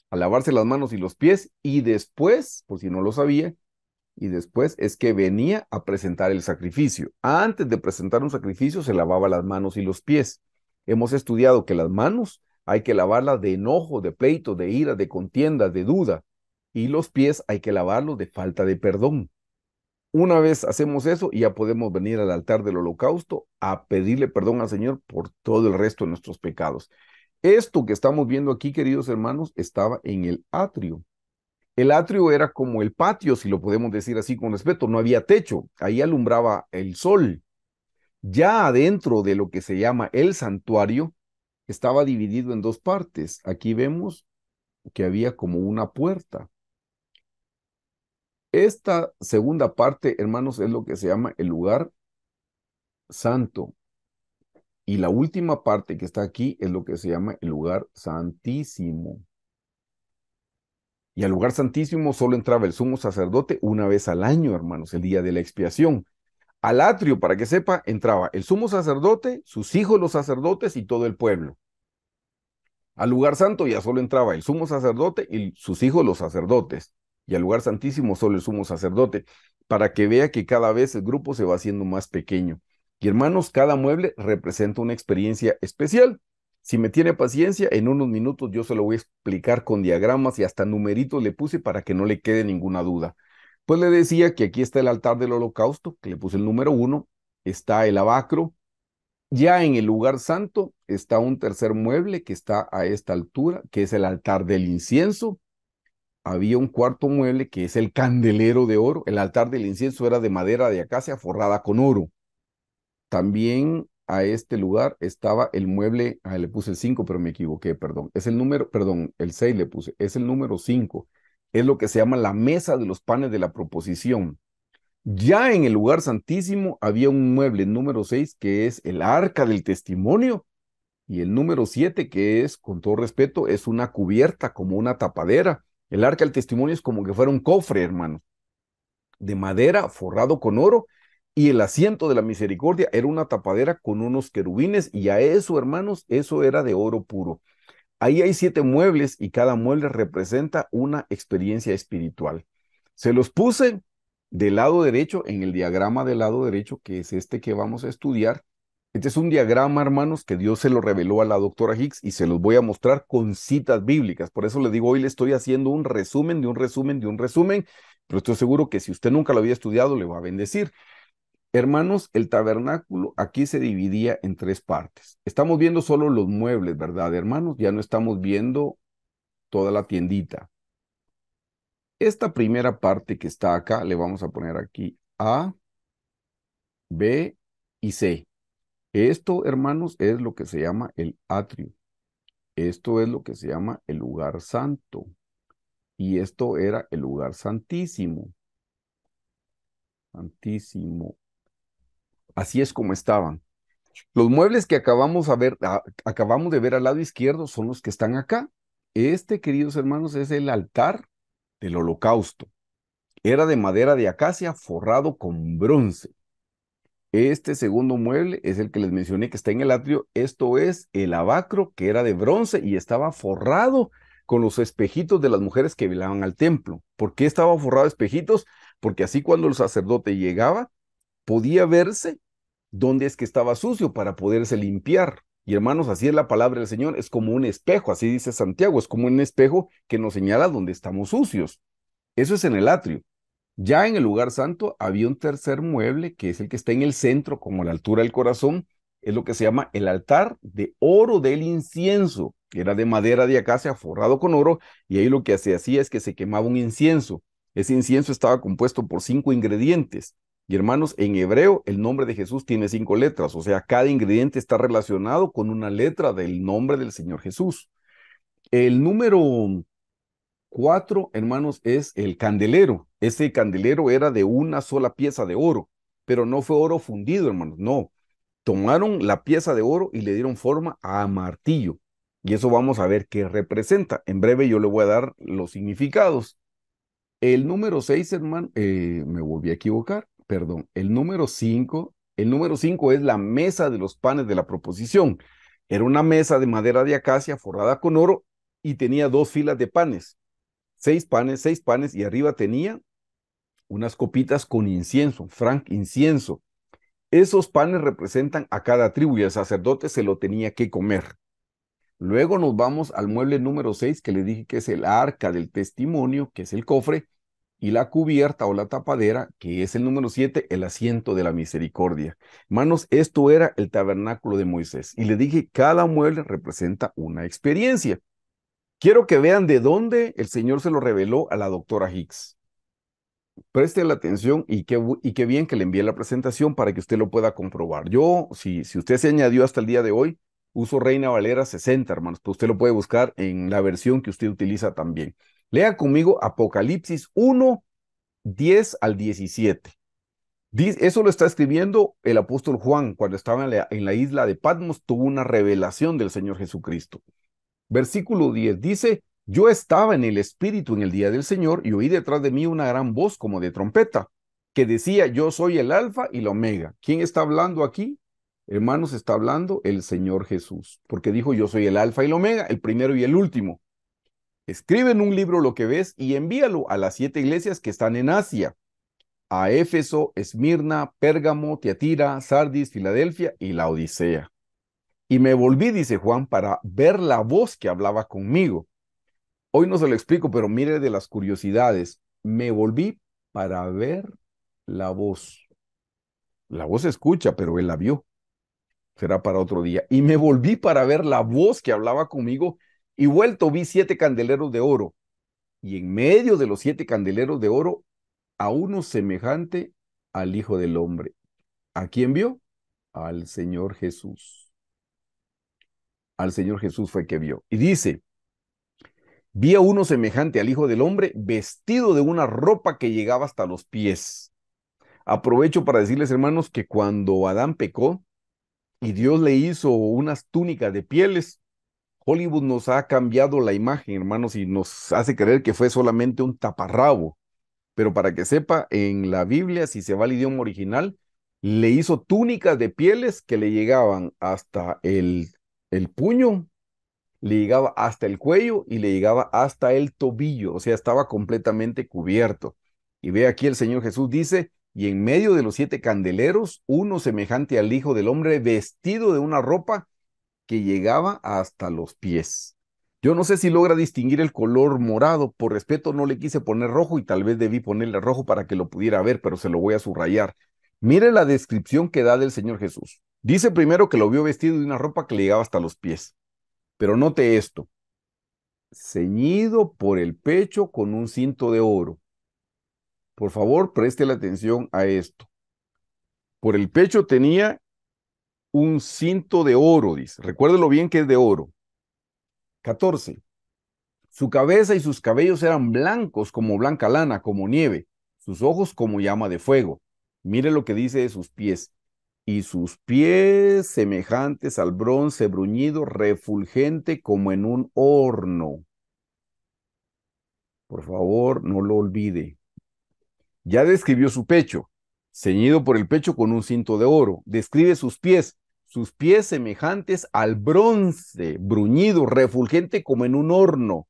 S1: a lavarse las manos y los pies y después, por si no lo sabía, y después es que venía a presentar el sacrificio. Antes de presentar un sacrificio se lavaba las manos y los pies. Hemos estudiado que las manos hay que lavarlas de enojo, de pleito, de ira, de contienda, de duda, y los pies hay que lavarlos de falta de perdón. Una vez hacemos eso, ya podemos venir al altar del holocausto a pedirle perdón al Señor por todo el resto de nuestros pecados. Esto que estamos viendo aquí, queridos hermanos, estaba en el atrio. El atrio era como el patio, si lo podemos decir así con respeto, no había techo, ahí alumbraba el sol. Ya adentro de lo que se llama el santuario, estaba dividido en dos partes. Aquí vemos que había como una puerta. Esta segunda parte, hermanos, es lo que se llama el lugar santo. Y la última parte que está aquí es lo que se llama el lugar santísimo. Y al lugar santísimo solo entraba el sumo sacerdote una vez al año, hermanos, el día de la expiación. Al atrio, para que sepa, entraba el sumo sacerdote, sus hijos los sacerdotes y todo el pueblo. Al lugar santo ya solo entraba el sumo sacerdote y sus hijos los sacerdotes. Y al lugar santísimo solo el sumo sacerdote, para que vea que cada vez el grupo se va haciendo más pequeño. Y hermanos, cada mueble representa una experiencia especial. Si me tiene paciencia, en unos minutos yo se lo voy a explicar con diagramas y hasta numeritos le puse para que no le quede ninguna duda. Pues le decía que aquí está el altar del holocausto, que le puse el número uno, está el abacro, ya en el lugar santo está un tercer mueble que está a esta altura, que es el altar del incienso. Había un cuarto mueble que es el candelero de oro. El altar del incienso era de madera de acacia forrada con oro. También a este lugar estaba el mueble, ah, le puse el 5, pero me equivoqué, perdón. Es el número, perdón, el 6 le puse, es el número 5. Es lo que se llama la mesa de los panes de la proposición. Ya en el lugar santísimo había un mueble número 6 que es el arca del testimonio y el número 7 que es, con todo respeto, es una cubierta como una tapadera. El arca del testimonio es como que fuera un cofre, hermano, de madera forrado con oro y el asiento de la misericordia era una tapadera con unos querubines y a eso, hermanos, eso era de oro puro. Ahí hay siete muebles y cada mueble representa una experiencia espiritual. Se los puse del lado derecho en el diagrama del lado derecho, que es este que vamos a estudiar. Este es un diagrama, hermanos, que Dios se lo reveló a la doctora Hicks y se los voy a mostrar con citas bíblicas. Por eso le digo, hoy le estoy haciendo un resumen de un resumen de un resumen, pero estoy seguro que si usted nunca lo había estudiado, le va a bendecir. Hermanos, el tabernáculo aquí se dividía en tres partes. Estamos viendo solo los muebles, ¿verdad, hermanos? Ya no estamos viendo toda la tiendita. Esta primera parte que está acá, le vamos a poner aquí A, B y C. Esto, hermanos, es lo que se llama el atrio. Esto es lo que se llama el lugar santo. Y esto era el lugar santísimo. Santísimo. Así es como estaban. Los muebles que acabamos, a ver, acabamos de ver al lado izquierdo son los que están acá. Este, queridos hermanos, es el altar del holocausto. Era de madera de acacia forrado con bronce. Este segundo mueble es el que les mencioné que está en el atrio. Esto es el abacro que era de bronce y estaba forrado con los espejitos de las mujeres que velaban al templo. ¿Por qué estaba forrado de espejitos? Porque así cuando el sacerdote llegaba, podía verse dónde es que estaba sucio para poderse limpiar. Y hermanos, así es la palabra del Señor, es como un espejo, así dice Santiago, es como un espejo que nos señala dónde estamos sucios. Eso es en el atrio. Ya en el lugar santo había un tercer mueble, que es el que está en el centro, como la altura del corazón, es lo que se llama el altar de oro del incienso, que era de madera de acacia forrado con oro, y ahí lo que se hacía es que se quemaba un incienso. Ese incienso estaba compuesto por cinco ingredientes, y hermanos, en hebreo el nombre de Jesús tiene cinco letras, o sea, cada ingrediente está relacionado con una letra del nombre del Señor Jesús. El número cuatro, hermanos, es el candelero. Ese candelero era de una sola pieza de oro, pero no fue oro fundido, hermanos, no. Tomaron la pieza de oro y le dieron forma a martillo. Y eso vamos a ver qué representa. En breve yo le voy a dar los significados. El número seis, hermano, eh, me volví a equivocar perdón, el número 5, el número 5 es la mesa de los panes de la proposición. Era una mesa de madera de acacia forrada con oro y tenía dos filas de panes, seis panes, seis panes y arriba tenía unas copitas con incienso, frank incienso. Esos panes representan a cada tribu y el sacerdote se lo tenía que comer. Luego nos vamos al mueble número 6 que le dije que es el arca del testimonio, que es el cofre, y la cubierta o la tapadera, que es el número 7, el asiento de la misericordia. Hermanos, esto era el tabernáculo de Moisés. Y le dije, cada mueble representa una experiencia. Quiero que vean de dónde el Señor se lo reveló a la doctora Hicks. Preste la atención y qué, y bien que le envíe la presentación para que usted lo pueda comprobar. Yo, si, si usted se añadió hasta el día de hoy, uso Reina Valera 60, hermanos, pues usted lo puede buscar en la versión que usted utiliza también. Lea conmigo Apocalipsis 1, 10 al 17. Eso lo está escribiendo el apóstol Juan cuando estaba en la, isla de Patmos, tuvo una revelación del Señor Jesucristo. Versículo 10 dice, yo estaba en el Espíritu en el día del Señor y oí detrás de mí una gran voz como de trompeta que decía, yo soy el alfa y la omega. ¿Quién está hablando aquí? Hermanos, está hablando el Señor Jesús, porque dijo, yo soy el alfa y el omega, el primero y el último. Escribe en un libro lo que ves y envíalo a las siete iglesias que están en Asia, a Éfeso, Esmirna, Pérgamo, Tiatira, Sardis, Filadelfia y la Odisea. Y me volví, dice Juan, para ver la voz que hablaba conmigo. Hoy no se lo explico, pero mire de las curiosidades. Me volví para ver la voz. La voz escucha, pero él la vio. Será para otro día. Y me volví para ver la voz que hablaba conmigo y vuelto vi siete candeleros de oro, y en medio de los siete candeleros de oro, a uno semejante al Hijo del Hombre. ¿A quién vio? Al Señor Jesús. Al Señor Jesús fue que vio. Y dice, vi a uno semejante al Hijo del Hombre vestido de una ropa que llegaba hasta los pies. Aprovecho para decirles, hermanos, que cuando Adán pecó y Dios le hizo unas túnicas de pieles, Hollywood nos ha cambiado la imagen, hermanos, y nos hace creer que fue solamente un taparrabo. Pero para que sepa, en la Biblia, si se va al idioma original, le hizo túnicas de pieles que le llegaban hasta el, el puño, le llegaba hasta el cuello y le llegaba hasta el tobillo, o sea, estaba completamente cubierto. Y ve aquí el Señor Jesús dice, y en medio de los siete candeleros, uno semejante al Hijo del Hombre, vestido de una ropa que llegaba hasta los pies. Yo no sé si logra distinguir el color morado, por respeto no le quise poner rojo y tal vez debí ponerle rojo para que lo pudiera ver, pero se lo voy a subrayar. Mire la descripción que da del Señor Jesús. Dice primero que lo vio vestido de una ropa que le llegaba hasta los pies. Pero note esto, ceñido por el pecho con un cinto de oro. Por favor, preste la atención a esto. Por el pecho tenía un cinto de oro, dice. Recuérdelo bien que es de oro. 14. Su cabeza y sus cabellos eran blancos como blanca lana, como nieve, sus ojos como llama de fuego. Mire lo que dice de sus pies. Y sus pies semejantes al bronce bruñido, refulgente como en un horno. Por favor, no lo olvide. Ya describió su pecho ceñido por el pecho con un cinto de oro. Describe sus pies, sus pies semejantes al bronce, bruñido, refulgente como en un horno,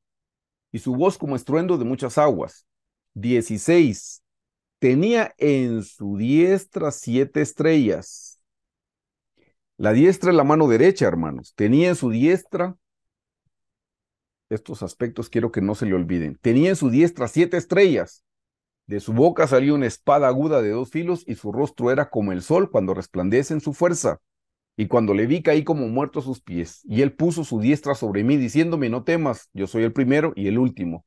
S1: y su voz como estruendo de muchas aguas. 16. Tenía en su diestra siete estrellas. La diestra es la mano derecha, hermanos. Tenía en su diestra, estos aspectos quiero que no se le olviden, tenía en su diestra siete estrellas de su boca salió una espada aguda de dos filos y su rostro era como el sol cuando resplandece en su fuerza. Y cuando le vi caí como muerto a sus pies, y él puso su diestra sobre mí diciéndome, no temas, yo soy el primero y el último.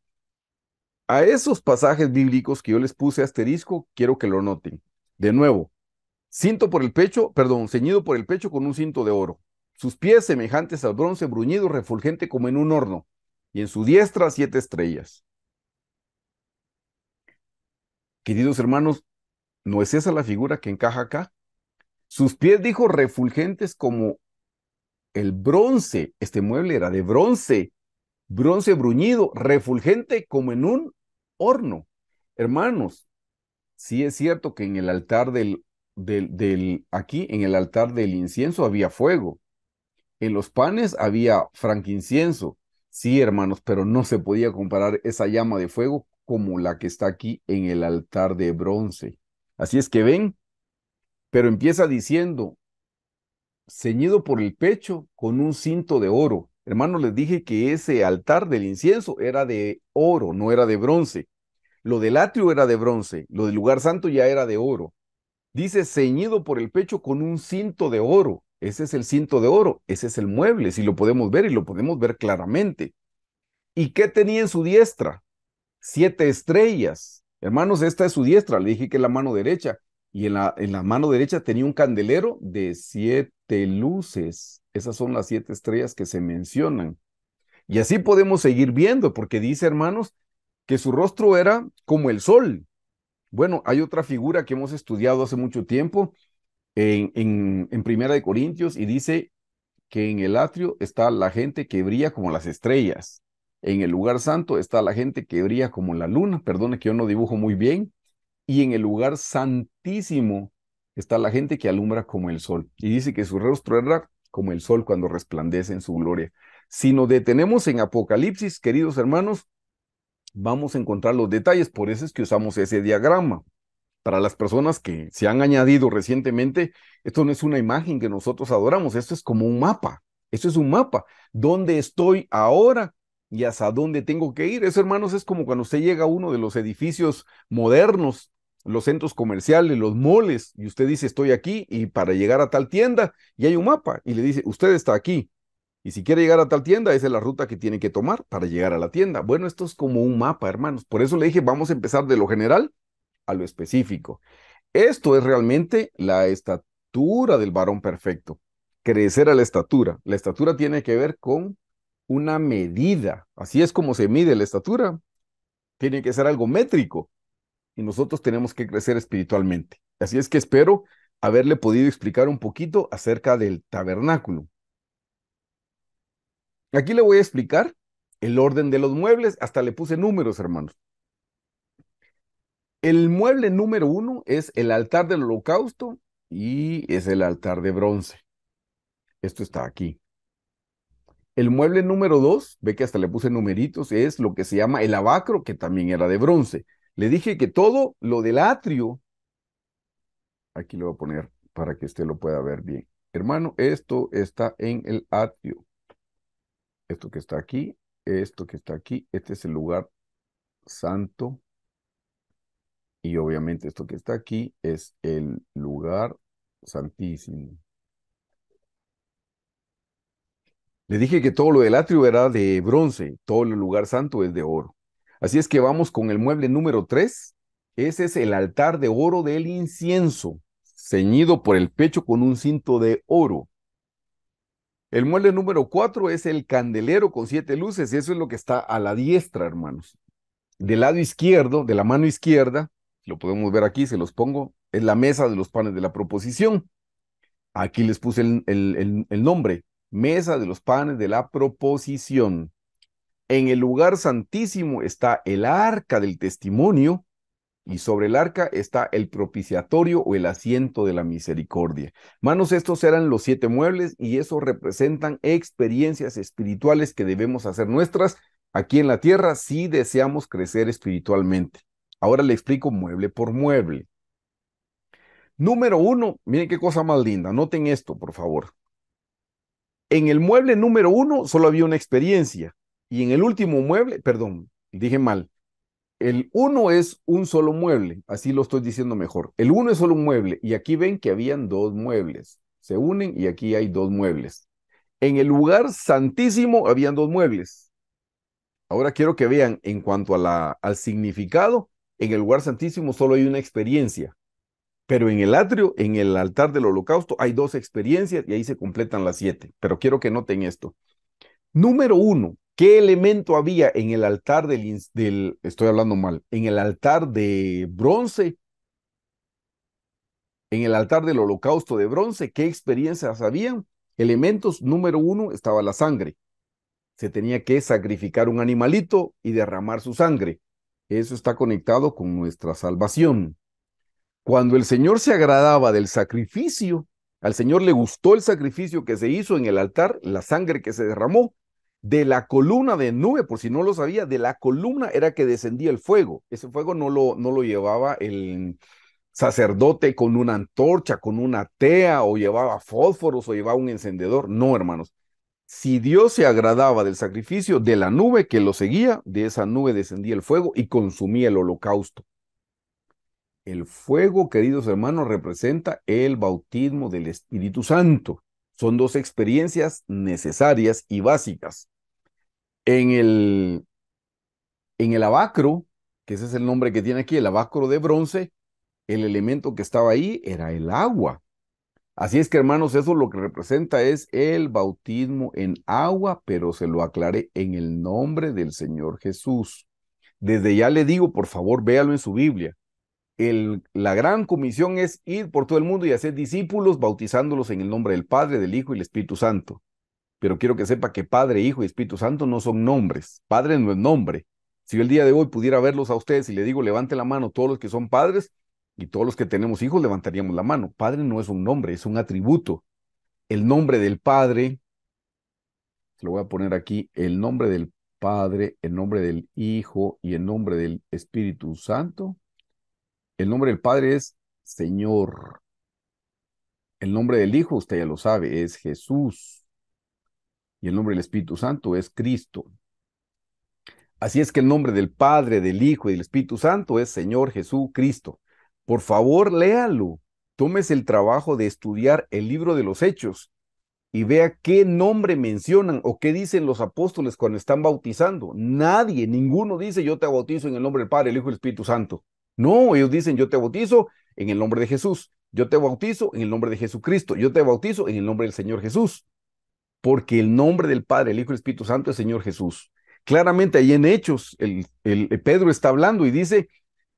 S1: A esos pasajes bíblicos que yo les puse asterisco, quiero que lo noten. De nuevo, cinto por el pecho, perdón, ceñido por el pecho con un cinto de oro, sus pies semejantes al bronce bruñido refulgente como en un horno, y en su diestra siete estrellas. Queridos hermanos, ¿no es esa la figura que encaja acá? Sus pies, dijo, refulgentes como el bronce. Este mueble era de bronce, bronce bruñido, refulgente como en un horno. Hermanos, sí es cierto que en el altar del, del, aquí, en el altar del incienso había fuego. En los panes había franquincienso. Sí, hermanos, pero no se podía comparar esa llama de fuego como la que está aquí en el altar de bronce. Así es que ven, pero empieza diciendo, ceñido por el pecho con un cinto de oro. Hermano, les dije que ese altar del incienso era de oro, no era de bronce. Lo del atrio era de bronce, lo del lugar santo ya era de oro. Dice ceñido por el pecho con un cinto de oro. Ese es el cinto de oro, ese es el mueble, si lo podemos ver y lo podemos ver claramente. ¿Y qué tenía en su diestra? siete estrellas. Hermanos, esta es su diestra, le dije que es la mano derecha. Y en la, en la mano derecha tenía un candelero de siete luces. Esas son las siete estrellas que se mencionan. Y así podemos seguir viendo, porque dice, hermanos, que su rostro era como el sol. Bueno, hay otra figura que hemos estudiado hace mucho tiempo en, en, en Primera de Corintios y dice que en el atrio está la gente que brilla como las estrellas. En el lugar santo está la gente que brilla como la luna, perdone que yo no dibujo muy bien, y en el lugar santísimo está la gente que alumbra como el sol. Y dice que su rostro era como el sol cuando resplandece en su gloria. Si nos detenemos en Apocalipsis, queridos hermanos, vamos a encontrar los detalles, por eso es que usamos ese diagrama. Para las personas que se han añadido recientemente, esto no es una imagen que nosotros adoramos, esto es como un mapa, esto es un mapa. ¿Dónde estoy ahora? y hasta dónde tengo que ir. Eso, hermanos, es como cuando usted llega a uno de los edificios modernos, los centros comerciales, los moles, y usted dice, estoy aquí, y para llegar a tal tienda, y hay un mapa, y le dice, usted está aquí. Y si quiere llegar a tal tienda, esa es la ruta que tiene que tomar para llegar a la tienda. Bueno, esto es como un mapa, hermanos. Por eso le dije, vamos a empezar de lo general a lo específico. Esto es realmente la estatura del varón perfecto. Crecer a la estatura. La estatura tiene que ver con una medida. Así es como se mide la estatura. Tiene que ser algo métrico. Y nosotros tenemos que crecer espiritualmente. Así es que espero haberle podido explicar un poquito acerca del tabernáculo. Aquí le voy a explicar el orden de los muebles. Hasta le puse números, hermanos. El mueble número uno es el altar del holocausto y es el altar de bronce. Esto está aquí. El mueble número dos, ve que hasta le puse numeritos, es lo que se llama el abacro, que también era de bronce. Le dije que todo lo del atrio, aquí lo voy a poner para que usted lo pueda ver bien. Hermano, esto está en el atrio. Esto que está aquí, esto que está aquí, este es el lugar santo. Y obviamente esto que está aquí es el lugar santísimo. Le dije que todo lo del atrio era de bronce, todo el lugar santo es de oro. Así es que vamos con el mueble número 3. Ese es el altar de oro del incienso, ceñido por el pecho con un cinto de oro. El mueble número 4 es el candelero con siete luces. Eso es lo que está a la diestra, hermanos. Del lado izquierdo, de la mano izquierda, lo podemos ver aquí, se los pongo, es la mesa de los panes de la proposición. Aquí les puse el nombre, mesa de los panes de la proposición. En el lugar santísimo está el arca del testimonio y sobre el arca está el propiciatorio o el asiento de la misericordia. Manos, estos eran los siete muebles y eso representan experiencias espirituales que debemos hacer nuestras aquí en la tierra si deseamos crecer espiritualmente. Ahora le explico mueble por mueble. Número uno, miren qué cosa más linda, noten esto, por favor. En el mueble número uno solo había una experiencia y en el último mueble, perdón, dije mal, el uno es un solo mueble, así lo estoy diciendo mejor. El uno es solo un mueble y aquí ven que habían dos muebles, se unen y aquí hay dos muebles. En el lugar santísimo habían dos muebles. Ahora quiero que vean en cuanto al significado, en el lugar santísimo solo hay una experiencia. Pero en el atrio, en el altar del holocausto, hay dos experiencias y ahí se completan las siete. Pero quiero que noten esto. Número uno, ¿qué elemento había en el altar del, estoy hablando mal, en el altar de bronce? En el altar del holocausto de bronce, ¿qué experiencias había? Elementos, número uno, estaba la sangre. Se tenía que sacrificar un animalito y derramar su sangre. Eso está conectado con nuestra salvación. Cuando el Señor se agradaba del sacrificio, al Señor le gustó el sacrificio que se hizo en el altar, la sangre que se derramó, de la columna de nube, por si no lo sabía, de la columna era que descendía el fuego. Ese fuego no lo, no lo llevaba el sacerdote con una antorcha, con una tea, o llevaba fósforos, o llevaba un encendedor. No, hermanos. Si Dios se agradaba del sacrificio de la nube que lo seguía, de esa nube descendía el fuego y consumía el holocausto. El fuego, queridos hermanos, representa el bautismo del Espíritu Santo. Son dos experiencias necesarias y básicas. En el, en el abacro, que ese es el nombre que tiene aquí, el abacro de bronce, el elemento que estaba ahí era el agua. Así es que, hermanos, eso lo que representa es el bautismo en agua, pero se lo aclaré en el nombre del Señor Jesús. Desde ya le digo, por favor, véalo en su Biblia la gran comisión es ir por todo el mundo y hacer discípulos, bautizándolos en el nombre del Padre, del Hijo y del Espíritu Santo. Pero quiero que sepa que Padre, Hijo y Espíritu Santo no son nombres. Padre no es nombre. Si yo el día de hoy pudiera verlos a ustedes y le digo, levante la mano todos los que son padres y todos los que tenemos hijos, levantaríamos la mano. Padre no es un nombre, es un atributo. El nombre del Padre, se lo voy a poner aquí, el nombre del Padre, el nombre del Hijo y el nombre del Espíritu Santo el nombre del Padre es Señor. El nombre del Hijo, usted ya lo sabe, es Jesús. Y el nombre del Espíritu Santo es Cristo. Así es que el nombre del Padre, del Hijo y del Espíritu Santo es Señor Jesús, Cristo. Por favor, léalo. Tómese el trabajo de estudiar el libro de los Hechos y vea qué nombre mencionan o qué dicen los apóstoles cuando están bautizando. Nadie, ninguno dice yo te bautizo en el nombre del Padre, el Hijo y el Espíritu Santo. No, ellos dicen, yo te bautizo en el nombre de Jesús, yo te bautizo en el nombre de Jesucristo, yo te bautizo en el nombre del Señor Jesús, porque el nombre del Padre, el Hijo y el Espíritu Santo es Señor Jesús. Claramente ahí en Hechos, el, el, Pedro está hablando y dice,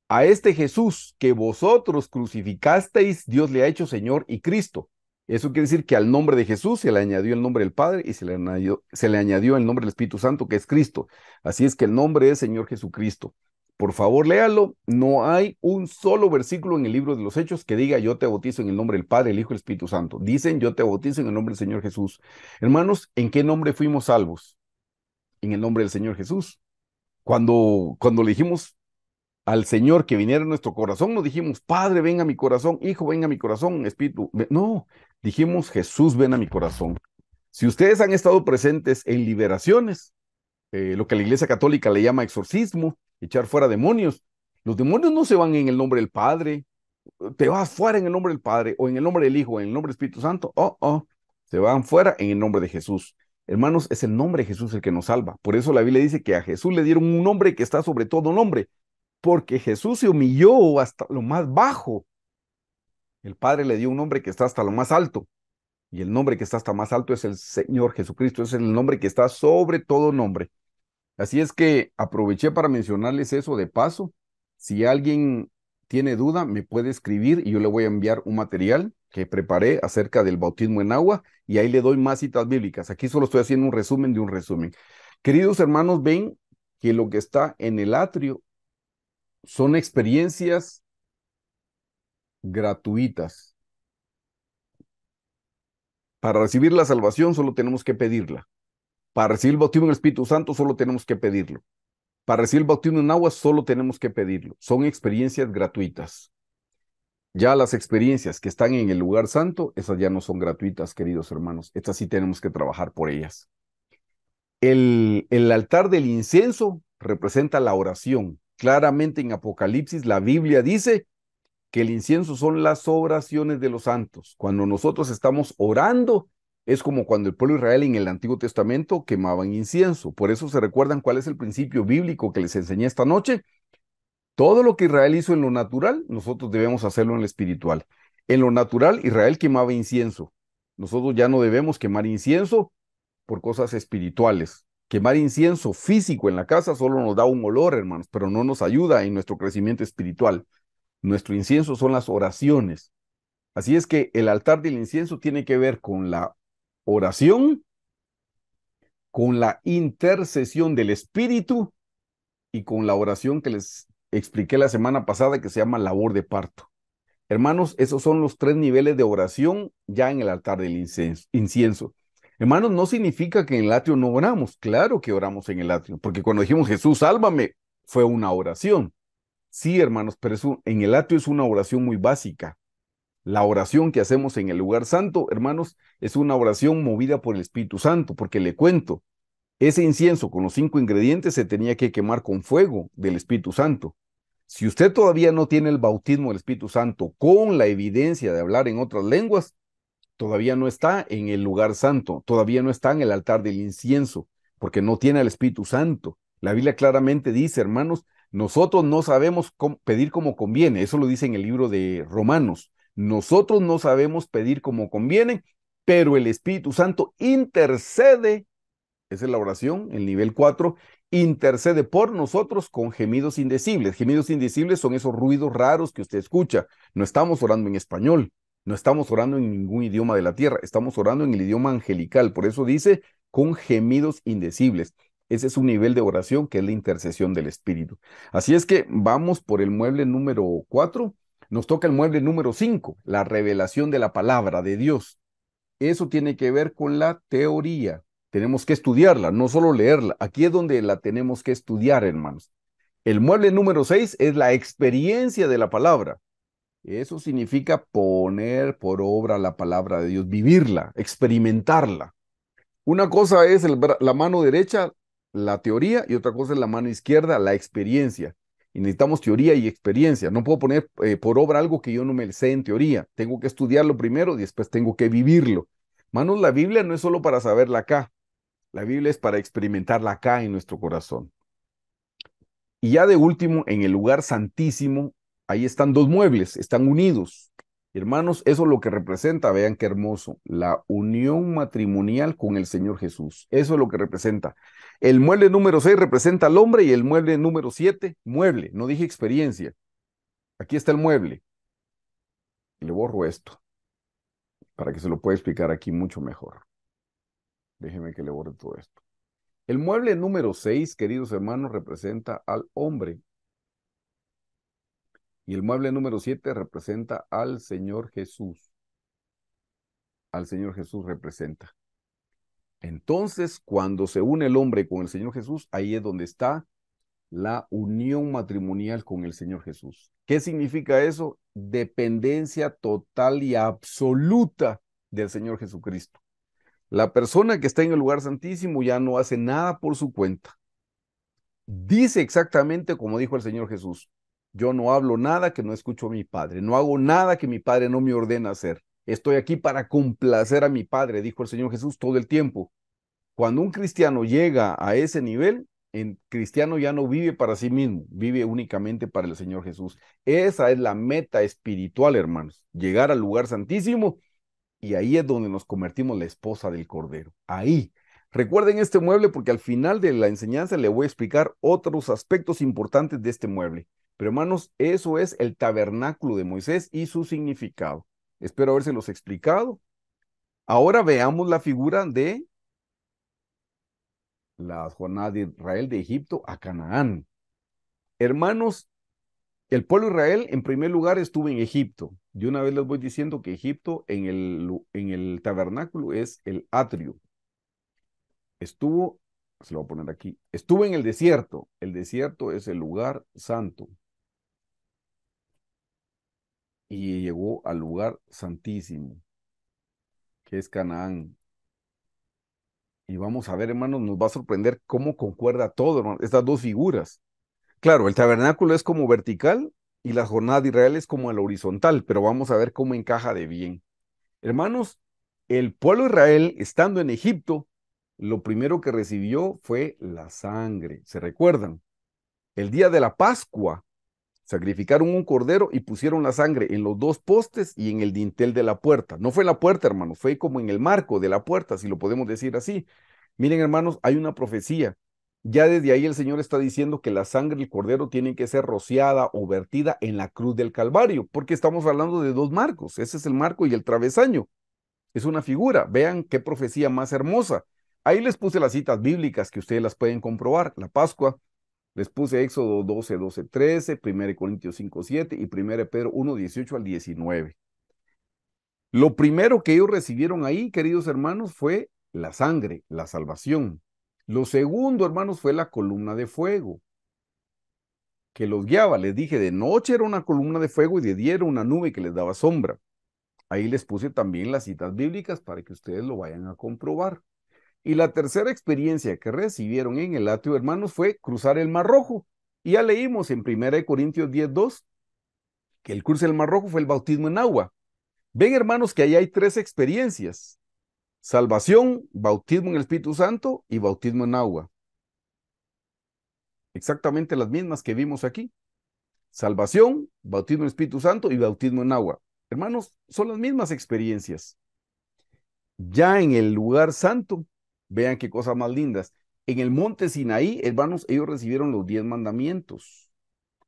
S1: a este Jesús que vosotros crucificasteis, Dios le ha hecho Señor y Cristo. Eso quiere decir que al nombre de Jesús se le añadió el nombre del Padre y se le, añadió, se le añadió el nombre del Espíritu Santo, que es Cristo. Así es que el nombre es Señor Jesucristo. Por favor, léalo. No hay un solo versículo en el libro de los Hechos que diga yo te bautizo en el nombre del Padre, el Hijo y el Espíritu Santo. Dicen yo te bautizo en el nombre del Señor Jesús. Hermanos, ¿en qué nombre fuimos salvos? En el nombre del Señor Jesús. Cuando, cuando le dijimos al Señor que viniera a nuestro corazón, no dijimos, Padre, venga a mi corazón, Hijo, venga a mi corazón, Espíritu. No, dijimos, Jesús, ven a mi corazón. Si ustedes han estado presentes en liberaciones, eh, lo que la Iglesia Católica le llama exorcismo, echar fuera demonios. Los demonios no se van en el nombre del Padre, te vas fuera en el nombre del Padre o en el nombre del Hijo, o en el nombre del Espíritu Santo, oh, oh, se van fuera en el nombre de Jesús. Hermanos, es el nombre de Jesús el que nos salva. Por eso la Biblia dice que a Jesús le dieron un nombre que está sobre todo nombre, porque Jesús se humilló hasta lo más bajo. El Padre le dio un nombre que está hasta lo más alto. Y el nombre que está hasta más alto es el Señor Jesucristo, es el nombre que está sobre todo nombre. Así es que aproveché para mencionarles eso de paso. Si alguien tiene duda, me puede escribir y yo le voy a enviar un material que preparé acerca del bautismo en agua y ahí le doy más citas bíblicas. Aquí solo estoy haciendo un resumen de un resumen. Queridos hermanos, ven que lo que está en el atrio son experiencias gratuitas. Para recibir la salvación solo tenemos que pedirla. Para recibir el bautismo en el Espíritu Santo solo tenemos que pedirlo. Para recibir el bautismo en agua solo tenemos que pedirlo. Son experiencias gratuitas. Ya las experiencias que están en el lugar santo, esas ya no son gratuitas, queridos hermanos. Estas sí tenemos que trabajar por ellas. El, el altar del incienso representa la oración. Claramente en Apocalipsis la Biblia dice que el incienso son las oraciones de los santos. Cuando nosotros estamos orando, es como cuando el pueblo Israel en el Antiguo Testamento quemaban incienso. Por eso se recuerdan cuál es el principio bíblico que les enseñé esta noche. Todo lo que Israel hizo en lo natural, nosotros debemos hacerlo en lo espiritual. En lo natural, Israel quemaba incienso. Nosotros ya no debemos quemar incienso por cosas espirituales. Quemar incienso físico en la casa solo nos da un olor, hermanos, pero no nos ayuda en nuestro crecimiento espiritual. Nuestro incienso son las oraciones. Así es que el altar del incienso tiene que ver con la oración, con la intercesión del Espíritu y con la oración que les expliqué la semana pasada que se llama labor de parto. Hermanos, esos son los tres niveles de oración ya en el altar del incienso. Hermanos, no significa que en el atrio no oramos. Claro que oramos en el atrio, porque cuando dijimos Jesús, sálvame, fue una oración. Sí, hermanos, pero en el atrio es una oración muy básica. La oración que hacemos en el lugar santo, hermanos, es una oración movida por el Espíritu Santo, porque le cuento, ese incienso con los cinco ingredientes se tenía que quemar con fuego del Espíritu Santo. Si usted todavía no tiene el bautismo del Espíritu Santo con la evidencia de hablar en otras lenguas, todavía no está en el lugar santo, todavía no está en el altar del incienso, porque no tiene al Espíritu Santo. La Biblia claramente dice, hermanos, nosotros no sabemos pedir como conviene, eso lo dice en el libro de Romanos. Nosotros no sabemos pedir como conviene, pero el Espíritu Santo intercede, esa es la oración, el nivel 4, intercede por nosotros con gemidos indecibles. Gemidos indecibles son esos ruidos raros que usted escucha. No estamos orando en español, no estamos orando en ningún idioma de la tierra, estamos orando en el idioma angelical. Por eso dice con gemidos indecibles. Ese es un nivel de oración que es la intercesión del Espíritu. Así es que vamos por el mueble número 4 nos toca el mueble número 5, la revelación de la palabra de Dios. Eso tiene que ver con la teoría. Tenemos que estudiarla, no solo leerla. Aquí es donde la tenemos que estudiar, hermanos. El mueble número 6 es la experiencia de la palabra. Eso significa poner por obra la palabra de Dios, vivirla, experimentarla. Una cosa es la mano derecha, la teoría, y otra cosa es la mano izquierda, la experiencia necesitamos teoría y experiencia. No puedo poner eh, por obra algo que yo no me sé en teoría. Tengo que estudiarlo primero y después tengo que vivirlo. Manos, la Biblia no es solo para saberla acá. La Biblia es para experimentarla acá en nuestro corazón. Y ya de último, en el lugar santísimo, ahí están dos muebles, están unidos. Hermanos, eso es lo que representa, vean qué hermoso, la unión matrimonial con el Señor Jesús. Eso es lo que representa. El mueble número 6 representa al hombre y el mueble número 7, mueble, no dije experiencia. Aquí está el mueble. le borro esto para que se lo pueda explicar aquí mucho mejor. Déjeme que le borre todo esto. El mueble número 6, queridos hermanos, representa al hombre y el mueble número siete representa al Señor Jesús. Al Señor Jesús representa. Entonces, cuando se une el hombre con el Señor Jesús, ahí es donde está la unión matrimonial con el Señor Jesús. ¿Qué significa eso? Dependencia total y absoluta del Señor Jesucristo. La persona que está en el lugar santísimo ya no hace nada por su cuenta. Dice exactamente como dijo el Señor Jesús, yo no hablo nada que no escucho a mi padre, no hago nada que mi padre no me ordena hacer. Estoy aquí para complacer a mi padre, dijo el Señor Jesús todo el tiempo. Cuando un cristiano llega a ese nivel, el cristiano ya no vive para sí mismo, vive únicamente para el Señor Jesús. Esa es la meta espiritual, hermanos, llegar al lugar santísimo y ahí es donde nos convertimos la esposa del Cordero. Ahí Recuerden este mueble porque al final de la enseñanza le voy a explicar otros aspectos importantes de este mueble. Pero hermanos, eso es el tabernáculo de Moisés y su significado. Espero haberse explicado. Ahora veamos la figura de la jornada de Israel de Egipto a Canaán. Hermanos, el pueblo de Israel en primer lugar estuvo en Egipto. De una vez les voy diciendo que Egipto en el, en el tabernáculo es el atrio estuvo, se lo voy a poner aquí, estuvo en el desierto. El desierto es el lugar santo. Y llegó al lugar santísimo, que es Canaán. Y vamos a ver, hermanos, nos va a sorprender cómo concuerda todo, estas dos figuras. Claro, el tabernáculo es como vertical y la jornada de Israel es como el horizontal, pero vamos a ver cómo encaja de bien. Hermanos, el pueblo de Israel, estando en Egipto, lo primero que recibió fue la sangre. ¿Se recuerdan? El día de la Pascua, sacrificaron un cordero y pusieron la sangre en los dos postes y en el dintel de la puerta. No fue la puerta, hermanos, fue como en el marco de la puerta, si lo podemos decir así. Miren, hermanos, hay una profecía. Ya desde ahí el Señor está diciendo que la sangre del cordero tiene que ser rociada o vertida en la cruz del Calvario, porque estamos hablando de dos marcos. Ese es el marco y el travesaño. Es una figura. Vean qué profecía más hermosa. Ahí les puse las citas bíblicas que ustedes las pueden comprobar. La Pascua, les puse Éxodo 12, 12, 13, 1 Corintios 5, 7 y 1 Pedro 1, 18 al 19. Lo primero que ellos recibieron ahí, queridos hermanos, fue la sangre, la salvación. Lo segundo, hermanos, fue la columna de fuego que los guiaba. Les dije, de noche era una columna de fuego y de día era una nube que les daba sombra. Ahí les puse también las citas bíblicas para que ustedes lo vayan a comprobar. Y la tercera experiencia que recibieron en el atrio, hermanos, fue cruzar el Mar Rojo. Y ya leímos en 1 Corintios 10.2 que el cruce del Mar Rojo fue el bautismo en agua. Ven, hermanos, que ahí hay tres experiencias. Salvación, bautismo en el Espíritu Santo y bautismo en agua. Exactamente las mismas que vimos aquí. Salvación, bautismo en el Espíritu Santo y bautismo en agua. Hermanos, son las mismas experiencias. Ya en el lugar santo, Vean qué cosas más lindas. En el monte Sinaí, hermanos, ellos recibieron los diez mandamientos.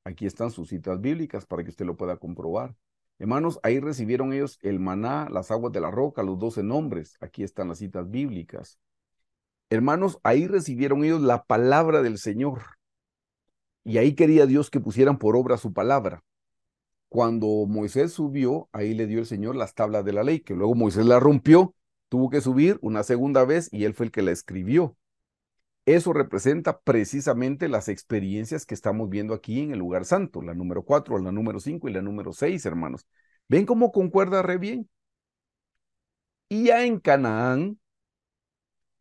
S1: Aquí están sus citas bíblicas para que usted lo pueda comprobar. Hermanos, ahí recibieron ellos el maná, las aguas de la roca, los doce nombres. Aquí están las citas bíblicas. Hermanos, ahí recibieron ellos la palabra del Señor. Y ahí quería Dios que pusieran por obra su palabra. Cuando Moisés subió, ahí le dio el Señor las tablas de la ley, que luego Moisés la rompió Tuvo que subir una segunda vez y él fue el que la escribió. Eso representa precisamente las experiencias que estamos viendo aquí en el lugar santo, la número 4, la número 5 y la número 6, hermanos. ¿Ven cómo concuerda re bien? Y ya en Canaán,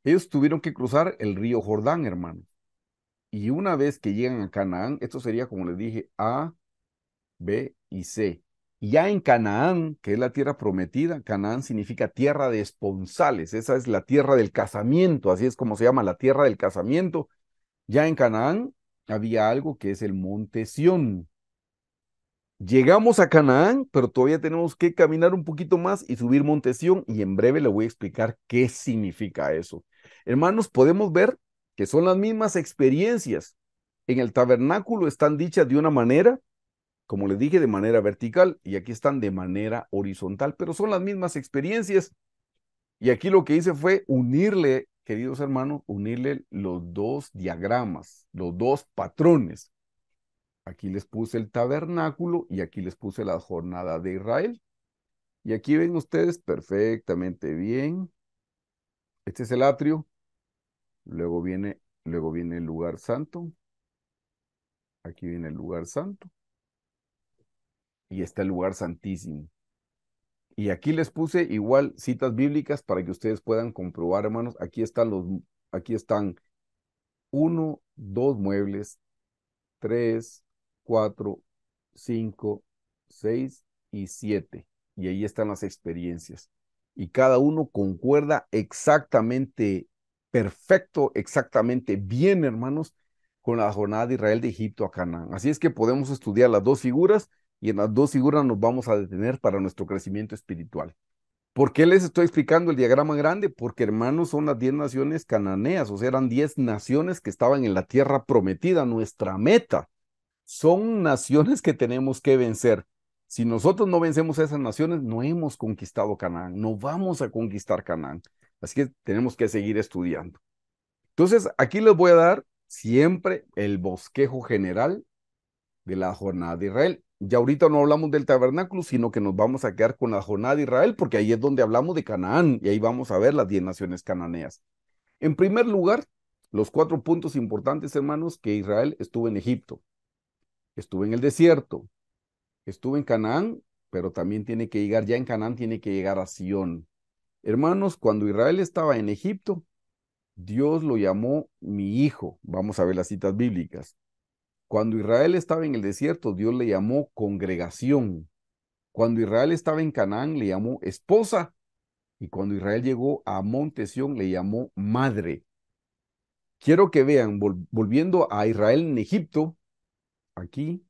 S1: ellos tuvieron que cruzar el río Jordán, hermano. Y una vez que llegan a Canaán, esto sería, como les dije, A, B y C ya en Canaán, que es la tierra prometida, Canaán significa tierra de esponsales, esa es la tierra del casamiento, así es como se llama la tierra del casamiento. Ya en Canaán había algo que es el monte Sión. Llegamos a Canaán, pero todavía tenemos que caminar un poquito más y subir monte Sión y en breve le voy a explicar qué significa eso. Hermanos, podemos ver que son las mismas experiencias. En el tabernáculo están dichas de una manera, como les dije, de manera vertical y aquí están de manera horizontal, pero son las mismas experiencias. Y aquí lo que hice fue unirle, queridos hermanos, unirle los dos diagramas, los dos patrones. Aquí les puse el tabernáculo y aquí les puse la jornada de Israel. Y aquí ven ustedes perfectamente bien. Este es el atrio. Luego viene, luego viene el lugar santo. Aquí viene el lugar santo y está el lugar santísimo. Y aquí les puse igual citas bíblicas para que ustedes puedan comprobar, hermanos. Aquí están los, aquí están uno, dos muebles, tres, cuatro, cinco, seis y siete. Y ahí están las experiencias. Y cada uno concuerda exactamente, perfecto, exactamente bien, hermanos, con la jornada de Israel de Egipto a Canaán. Así es que podemos estudiar las dos figuras y en las dos figuras nos vamos a detener para nuestro crecimiento espiritual. ¿Por qué les estoy explicando el diagrama grande? Porque hermanos son las diez naciones cananeas, o sea, eran diez naciones que estaban en la tierra prometida, nuestra meta. Son naciones que tenemos que vencer. Si nosotros no vencemos a esas naciones, no hemos conquistado Canaán, no vamos a conquistar Canaán. Así que tenemos que seguir estudiando. Entonces, aquí les voy a dar siempre el bosquejo general de la jornada de Israel ya ahorita no hablamos del tabernáculo, sino que nos vamos a quedar con la jornada de Israel, porque ahí es donde hablamos de Canaán y ahí vamos a ver las diez naciones cananeas. En primer lugar, los cuatro puntos importantes, hermanos, que Israel estuvo en Egipto, estuvo en el desierto, estuvo en Canaán, pero también tiene que llegar, ya en Canaán tiene que llegar a Sión. Hermanos, cuando Israel estaba en Egipto, Dios lo llamó mi hijo. Vamos a ver las citas bíblicas. Cuando Israel estaba en el desierto, Dios le llamó congregación. Cuando Israel estaba en Canaán, le llamó esposa. Y cuando Israel llegó a Monte Sión, le llamó madre. Quiero que vean, volviendo a Israel en Egipto, aquí,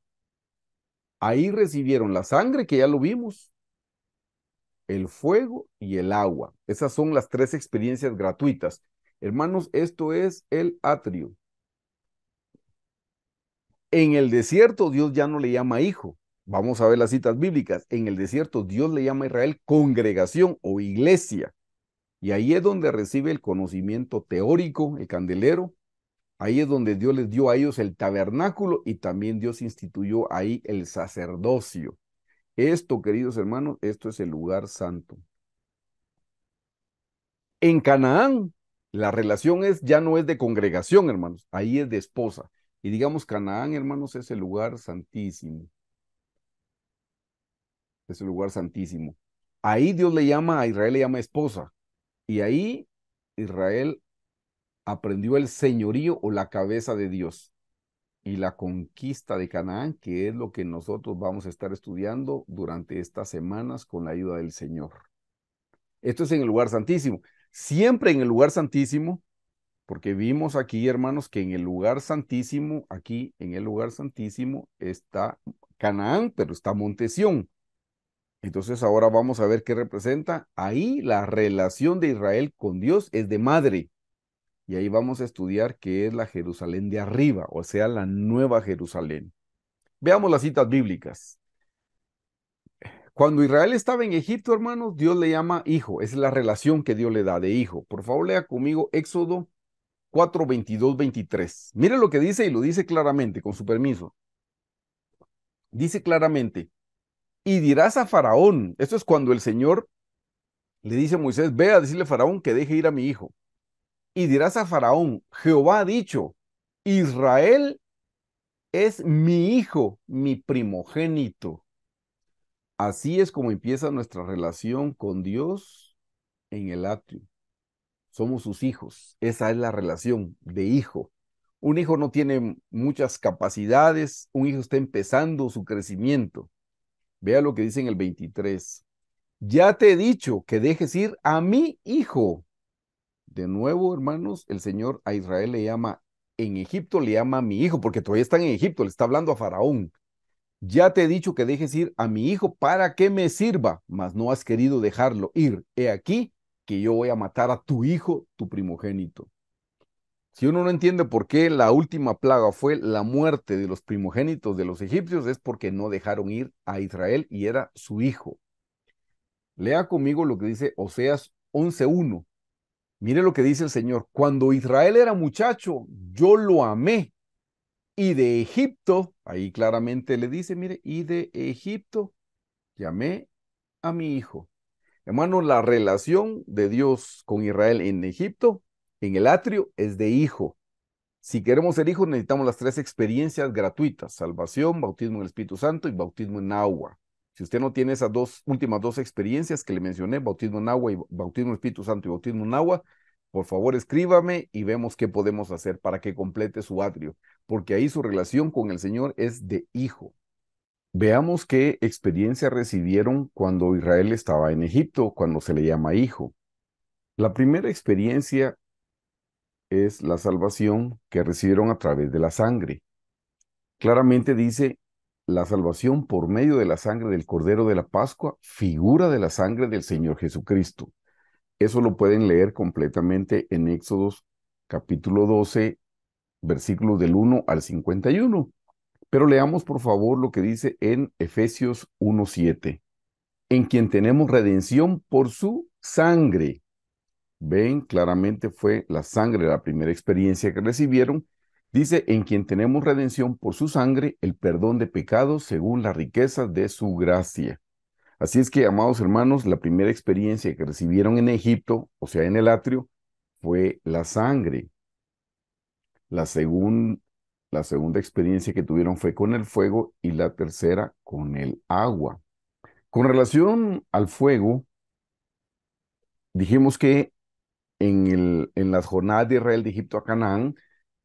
S1: ahí recibieron la sangre, que ya lo vimos, el fuego y el agua. Esas son las tres experiencias gratuitas. Hermanos, esto es el atrio. En el desierto Dios ya no le llama hijo. Vamos a ver las citas bíblicas. En el desierto Dios le llama a Israel congregación o iglesia. Y ahí es donde recibe el conocimiento teórico, el candelero. Ahí es donde Dios les dio a ellos el tabernáculo y también Dios instituyó ahí el sacerdocio. Esto, queridos hermanos, esto es el lugar santo. En Canaán, la relación es ya no es de congregación, hermanos, ahí es de esposa. Y digamos, Canaán, hermanos, es el lugar santísimo. Es el lugar santísimo. Ahí Dios le llama, a Israel le llama esposa. Y ahí Israel aprendió el señorío o la cabeza de Dios y la conquista de Canaán, que es lo que nosotros vamos a estar estudiando durante estas semanas con la ayuda del Señor. Esto es en el lugar santísimo. Siempre en el lugar santísimo porque vimos aquí, hermanos, que en el lugar santísimo, aquí en el lugar santísimo está Canaán, pero está Montesión. Entonces ahora vamos a ver qué representa. Ahí la relación de Israel con Dios es de madre. Y ahí vamos a estudiar qué es la Jerusalén de arriba, o sea, la nueva Jerusalén. Veamos las citas bíblicas. Cuando Israel estaba en Egipto, hermanos, Dios le llama hijo. Es la relación que Dios le da de hijo. Por favor, lea conmigo Éxodo 4.22.23. mire lo que dice y lo dice claramente, con su permiso. Dice claramente, y dirás a Faraón, esto es cuando el Señor le dice a Moisés, ve a decirle a Faraón que deje ir a mi hijo. Y dirás a Faraón, Jehová ha dicho, Israel es mi hijo, mi primogénito. Así es como empieza nuestra relación con Dios en el atrio somos sus hijos. Esa es la relación de hijo. Un hijo no tiene muchas capacidades, un hijo está empezando su crecimiento. Vea lo que dice en el 23. Ya te he dicho que dejes ir a mi hijo. De nuevo, hermanos, el Señor a Israel le llama, en Egipto le llama a mi hijo, porque todavía están en Egipto, le está hablando a Faraón. Ya te he dicho que dejes ir a mi hijo para que me sirva, mas no has querido dejarlo ir. He aquí, que yo voy a matar a tu hijo, tu primogénito. Si uno no entiende por qué la última plaga fue la muerte de los primogénitos de los egipcios, es porque no dejaron ir a Israel y era su hijo. Lea conmigo lo que dice Oseas 11.1. Mire lo que dice el Señor. Cuando Israel era muchacho, yo lo amé. Y de Egipto, ahí claramente le dice, mire, y de Egipto llamé a mi hijo. Hermano, la relación de Dios con Israel en Egipto, en el atrio, es de hijo. Si queremos ser hijos, necesitamos las tres experiencias gratuitas: salvación, bautismo en el Espíritu Santo y bautismo en agua. Si usted no tiene esas dos últimas dos experiencias que le mencioné, bautismo en agua y bautismo en Espíritu Santo y bautismo en agua, por favor escríbame y vemos qué podemos hacer para que complete su atrio, porque ahí su relación con el Señor es de hijo. Veamos qué experiencia recibieron cuando Israel estaba en Egipto, cuando se le llama hijo. La primera experiencia es la salvación que recibieron a través de la sangre. Claramente dice, la salvación por medio de la sangre del Cordero de la Pascua, figura de la sangre del Señor Jesucristo. Eso lo pueden leer completamente en Éxodos capítulo 12, versículos del 1 al 51. Pero leamos por favor lo que dice en Efesios 1.7, en quien tenemos redención por su sangre. Ven, claramente fue la sangre la primera experiencia que recibieron. Dice, en quien tenemos redención por su sangre, el perdón de pecados según la riqueza de su gracia. Así es que, amados hermanos, la primera experiencia que recibieron en Egipto, o sea, en el atrio, fue la sangre. La, segunda... La segunda experiencia que tuvieron fue con el fuego y la tercera con el agua. Con relación al fuego, dijimos que en, el, en las jornadas de Israel de Egipto a Canaán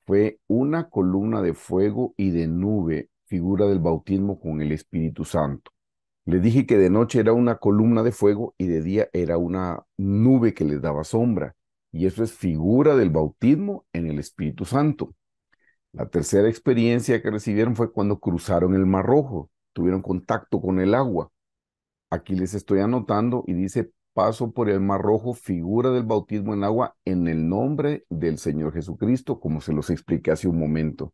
S1: fue una columna de fuego y de nube, figura del bautismo con el Espíritu Santo. Les dije que de noche era una columna de fuego y de día era una nube que les daba sombra. Y eso es figura del bautismo en el Espíritu Santo. La tercera experiencia que recibieron fue cuando cruzaron el Mar Rojo, tuvieron contacto con el agua. Aquí les estoy anotando y dice, paso por el Mar Rojo, figura del bautismo en agua en el nombre del Señor Jesucristo, como se los expliqué hace un momento.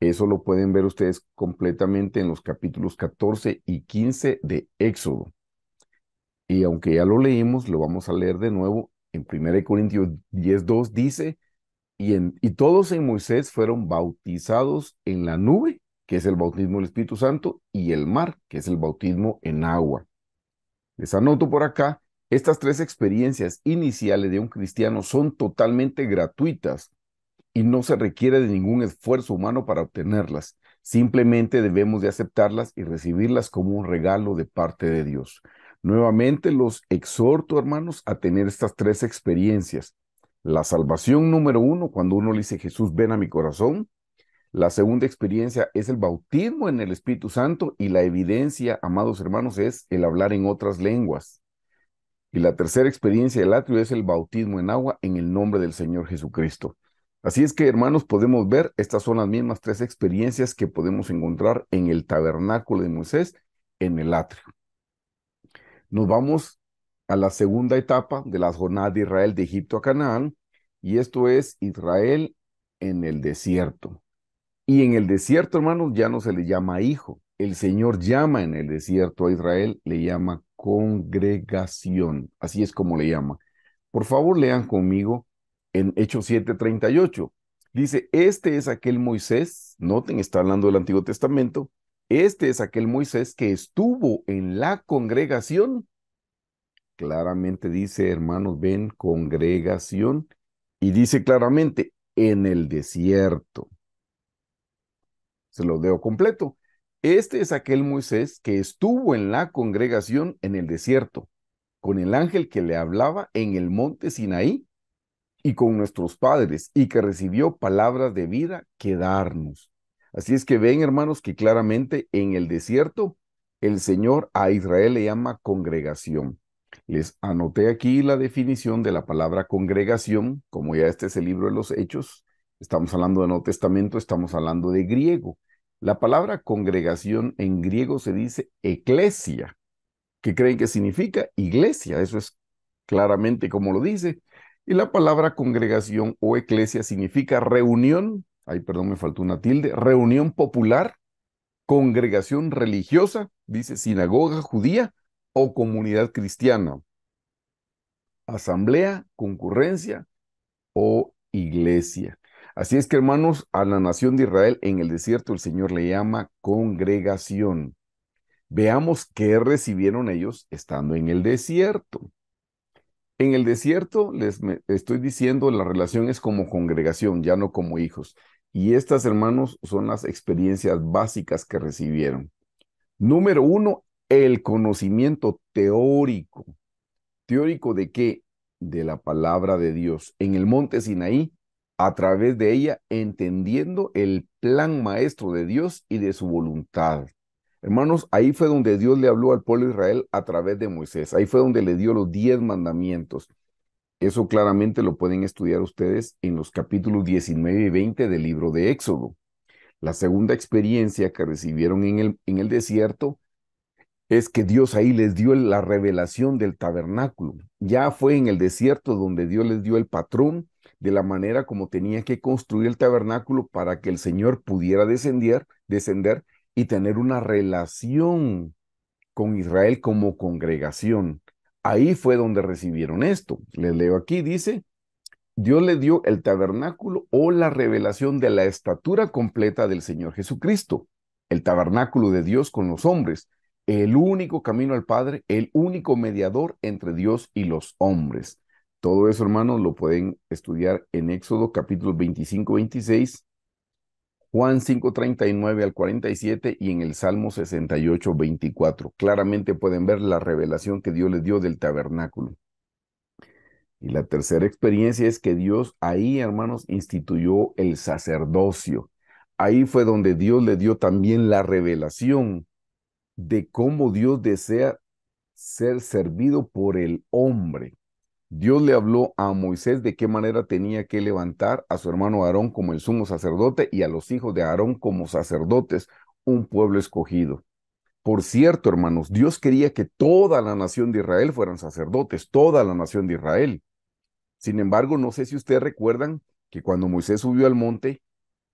S1: Eso lo pueden ver ustedes completamente en los capítulos 14 y 15 de Éxodo. Y aunque ya lo leímos, lo vamos a leer de nuevo. En 1 Corintios 10.2 dice, y, todos en Moisés fueron bautizados en la nube, que es el bautismo del Espíritu Santo, y el mar, que es el bautismo en agua. Les anoto por acá, estas tres experiencias iniciales de un cristiano son totalmente gratuitas y no se requiere de ningún esfuerzo humano para obtenerlas. Simplemente debemos de aceptarlas y recibirlas como un regalo de parte de Dios. Nuevamente los exhorto, hermanos, a tener estas tres experiencias. La salvación número uno, cuando uno le dice Jesús, ven a mi corazón. La segunda experiencia es el bautismo en el Espíritu Santo y la evidencia, amados hermanos, es el hablar en otras lenguas. Y la tercera experiencia del atrio es el bautismo en agua en el nombre del Señor Jesucristo. Así es que, hermanos, podemos ver, estas son las mismas tres experiencias que podemos encontrar en el tabernáculo de Moisés, en el atrio. Nos vamos a la segunda etapa de las jornadas de Israel de Egipto a Canaán, y esto es Israel en el desierto. Y en el desierto, hermanos, ya no se le llama hijo. El Señor llama en el desierto a Israel, le llama congregación. Así es como le llama. Por favor, lean conmigo en Hechos 7:38. Dice, este es aquel Moisés, noten, está hablando del Antiguo Testamento, este es aquel Moisés que estuvo en la congregación claramente dice, hermanos, ven, congregación, y dice claramente, en el desierto. Se lo veo completo. Este es aquel Moisés que estuvo en la congregación en el desierto, con el ángel que le hablaba en el monte Sinaí y con nuestros padres, y que recibió palabras de vida que darnos. Así es que ven, hermanos, que claramente en el desierto el Señor a Israel le llama congregación. Les anoté aquí la definición de la palabra congregación, como ya este es el libro de los Hechos, estamos hablando de Nuevo Testamento, estamos hablando de griego. La palabra congregación en griego se dice eclesia, que creen que significa iglesia, eso es claramente como lo dice. Y la palabra congregación o eclesia significa reunión, ay perdón, me faltó una tilde, reunión popular, congregación religiosa, dice sinagoga judía, o comunidad cristiana, asamblea, concurrencia o iglesia. Así es que hermanos, a la nación de Israel en el desierto el Señor le llama congregación. Veamos qué recibieron ellos estando en el desierto. En el desierto les estoy diciendo la relación es como congregación, ya no como hijos. Y estas, hermanos, son las experiencias básicas que recibieron. Número uno, el conocimiento teórico. ¿Teórico de qué? De la palabra de Dios en el monte Sinaí, a través de ella, entendiendo el plan maestro de Dios y de su voluntad. Hermanos, ahí fue donde Dios le habló al pueblo de Israel a través de Moisés. Ahí fue donde le dio los diez mandamientos. Eso claramente lo pueden estudiar ustedes en los capítulos 19 y 20 del libro de Éxodo. La segunda experiencia que recibieron en el, en el desierto es que Dios ahí les dio la revelación del tabernáculo. Ya fue en el desierto donde Dios les dio el patrón de la manera como tenía que construir el tabernáculo para que el Señor pudiera descender, descender y tener una relación con Israel como congregación. Ahí fue donde recibieron esto. Les leo aquí, dice, Dios le dio el tabernáculo o la revelación de la estatura completa del Señor Jesucristo, el tabernáculo de Dios con los hombres, el único camino al Padre, el único mediador entre Dios y los hombres. Todo eso, hermanos, lo pueden estudiar en Éxodo capítulo 25, 26, Juan 5, 39 al 47 y en el Salmo 68, 24. Claramente pueden ver la revelación que Dios les dio del tabernáculo. Y la tercera experiencia es que Dios ahí, hermanos, instituyó el sacerdocio. Ahí fue donde Dios le dio también la revelación de cómo Dios desea ser servido por el hombre. Dios le habló a Moisés de qué manera tenía que levantar a su hermano Aarón como el sumo sacerdote y a los hijos de Aarón como sacerdotes, un pueblo escogido. Por cierto, hermanos, Dios quería que toda la nación de Israel fueran sacerdotes, toda la nación de Israel. Sin embargo, no sé si ustedes recuerdan que cuando Moisés subió al monte,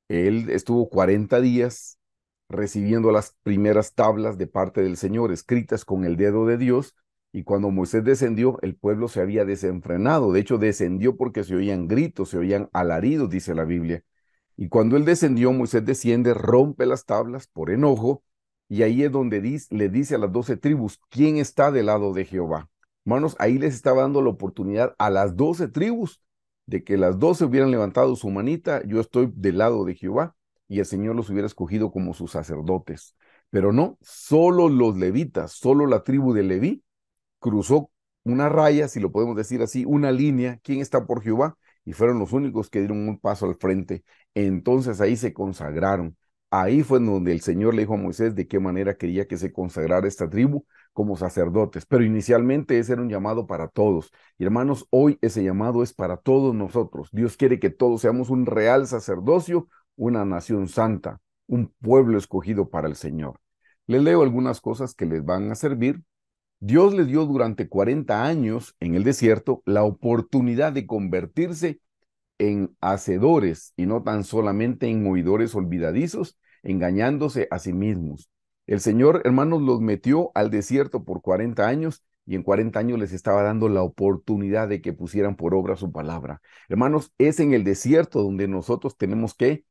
S1: él estuvo 40 días recibiendo las primeras tablas de parte del Señor, escritas con el dedo de Dios, y cuando Moisés descendió, el pueblo se había desenfrenado. De hecho, descendió porque se oían gritos, se oían alaridos, dice la Biblia. Y cuando él descendió, Moisés desciende, rompe las tablas por enojo, y ahí es donde le dice a las doce tribus, ¿quién está del lado de Jehová? Hermanos, ahí les estaba dando la oportunidad a las doce tribus de que las doce hubieran levantado su manita, yo estoy del lado de Jehová, y el Señor los hubiera escogido como sus sacerdotes. Pero no, solo los levitas, solo la tribu de Leví cruzó una raya, si lo podemos decir así, una línea, ¿quién está por Jehová? Y fueron los únicos que dieron un paso al frente. Entonces ahí se consagraron. Ahí fue donde el Señor le dijo a Moisés de qué manera quería que se consagrara esta tribu como sacerdotes. Pero inicialmente ese era un llamado para todos. Y hermanos, hoy ese llamado es para todos nosotros. Dios quiere que todos seamos un real sacerdocio, una nación santa, un pueblo escogido para el Señor. Les leo algunas cosas que les van a servir. Dios les dio durante 40 años en el desierto la oportunidad de convertirse en hacedores y no tan solamente en oidores olvidadizos, engañándose a sí mismos. El Señor, hermanos, los metió al desierto por 40 años y en 40 años les estaba dando la oportunidad de que pusieran por obra su palabra. Hermanos, es en el desierto donde nosotros tenemos que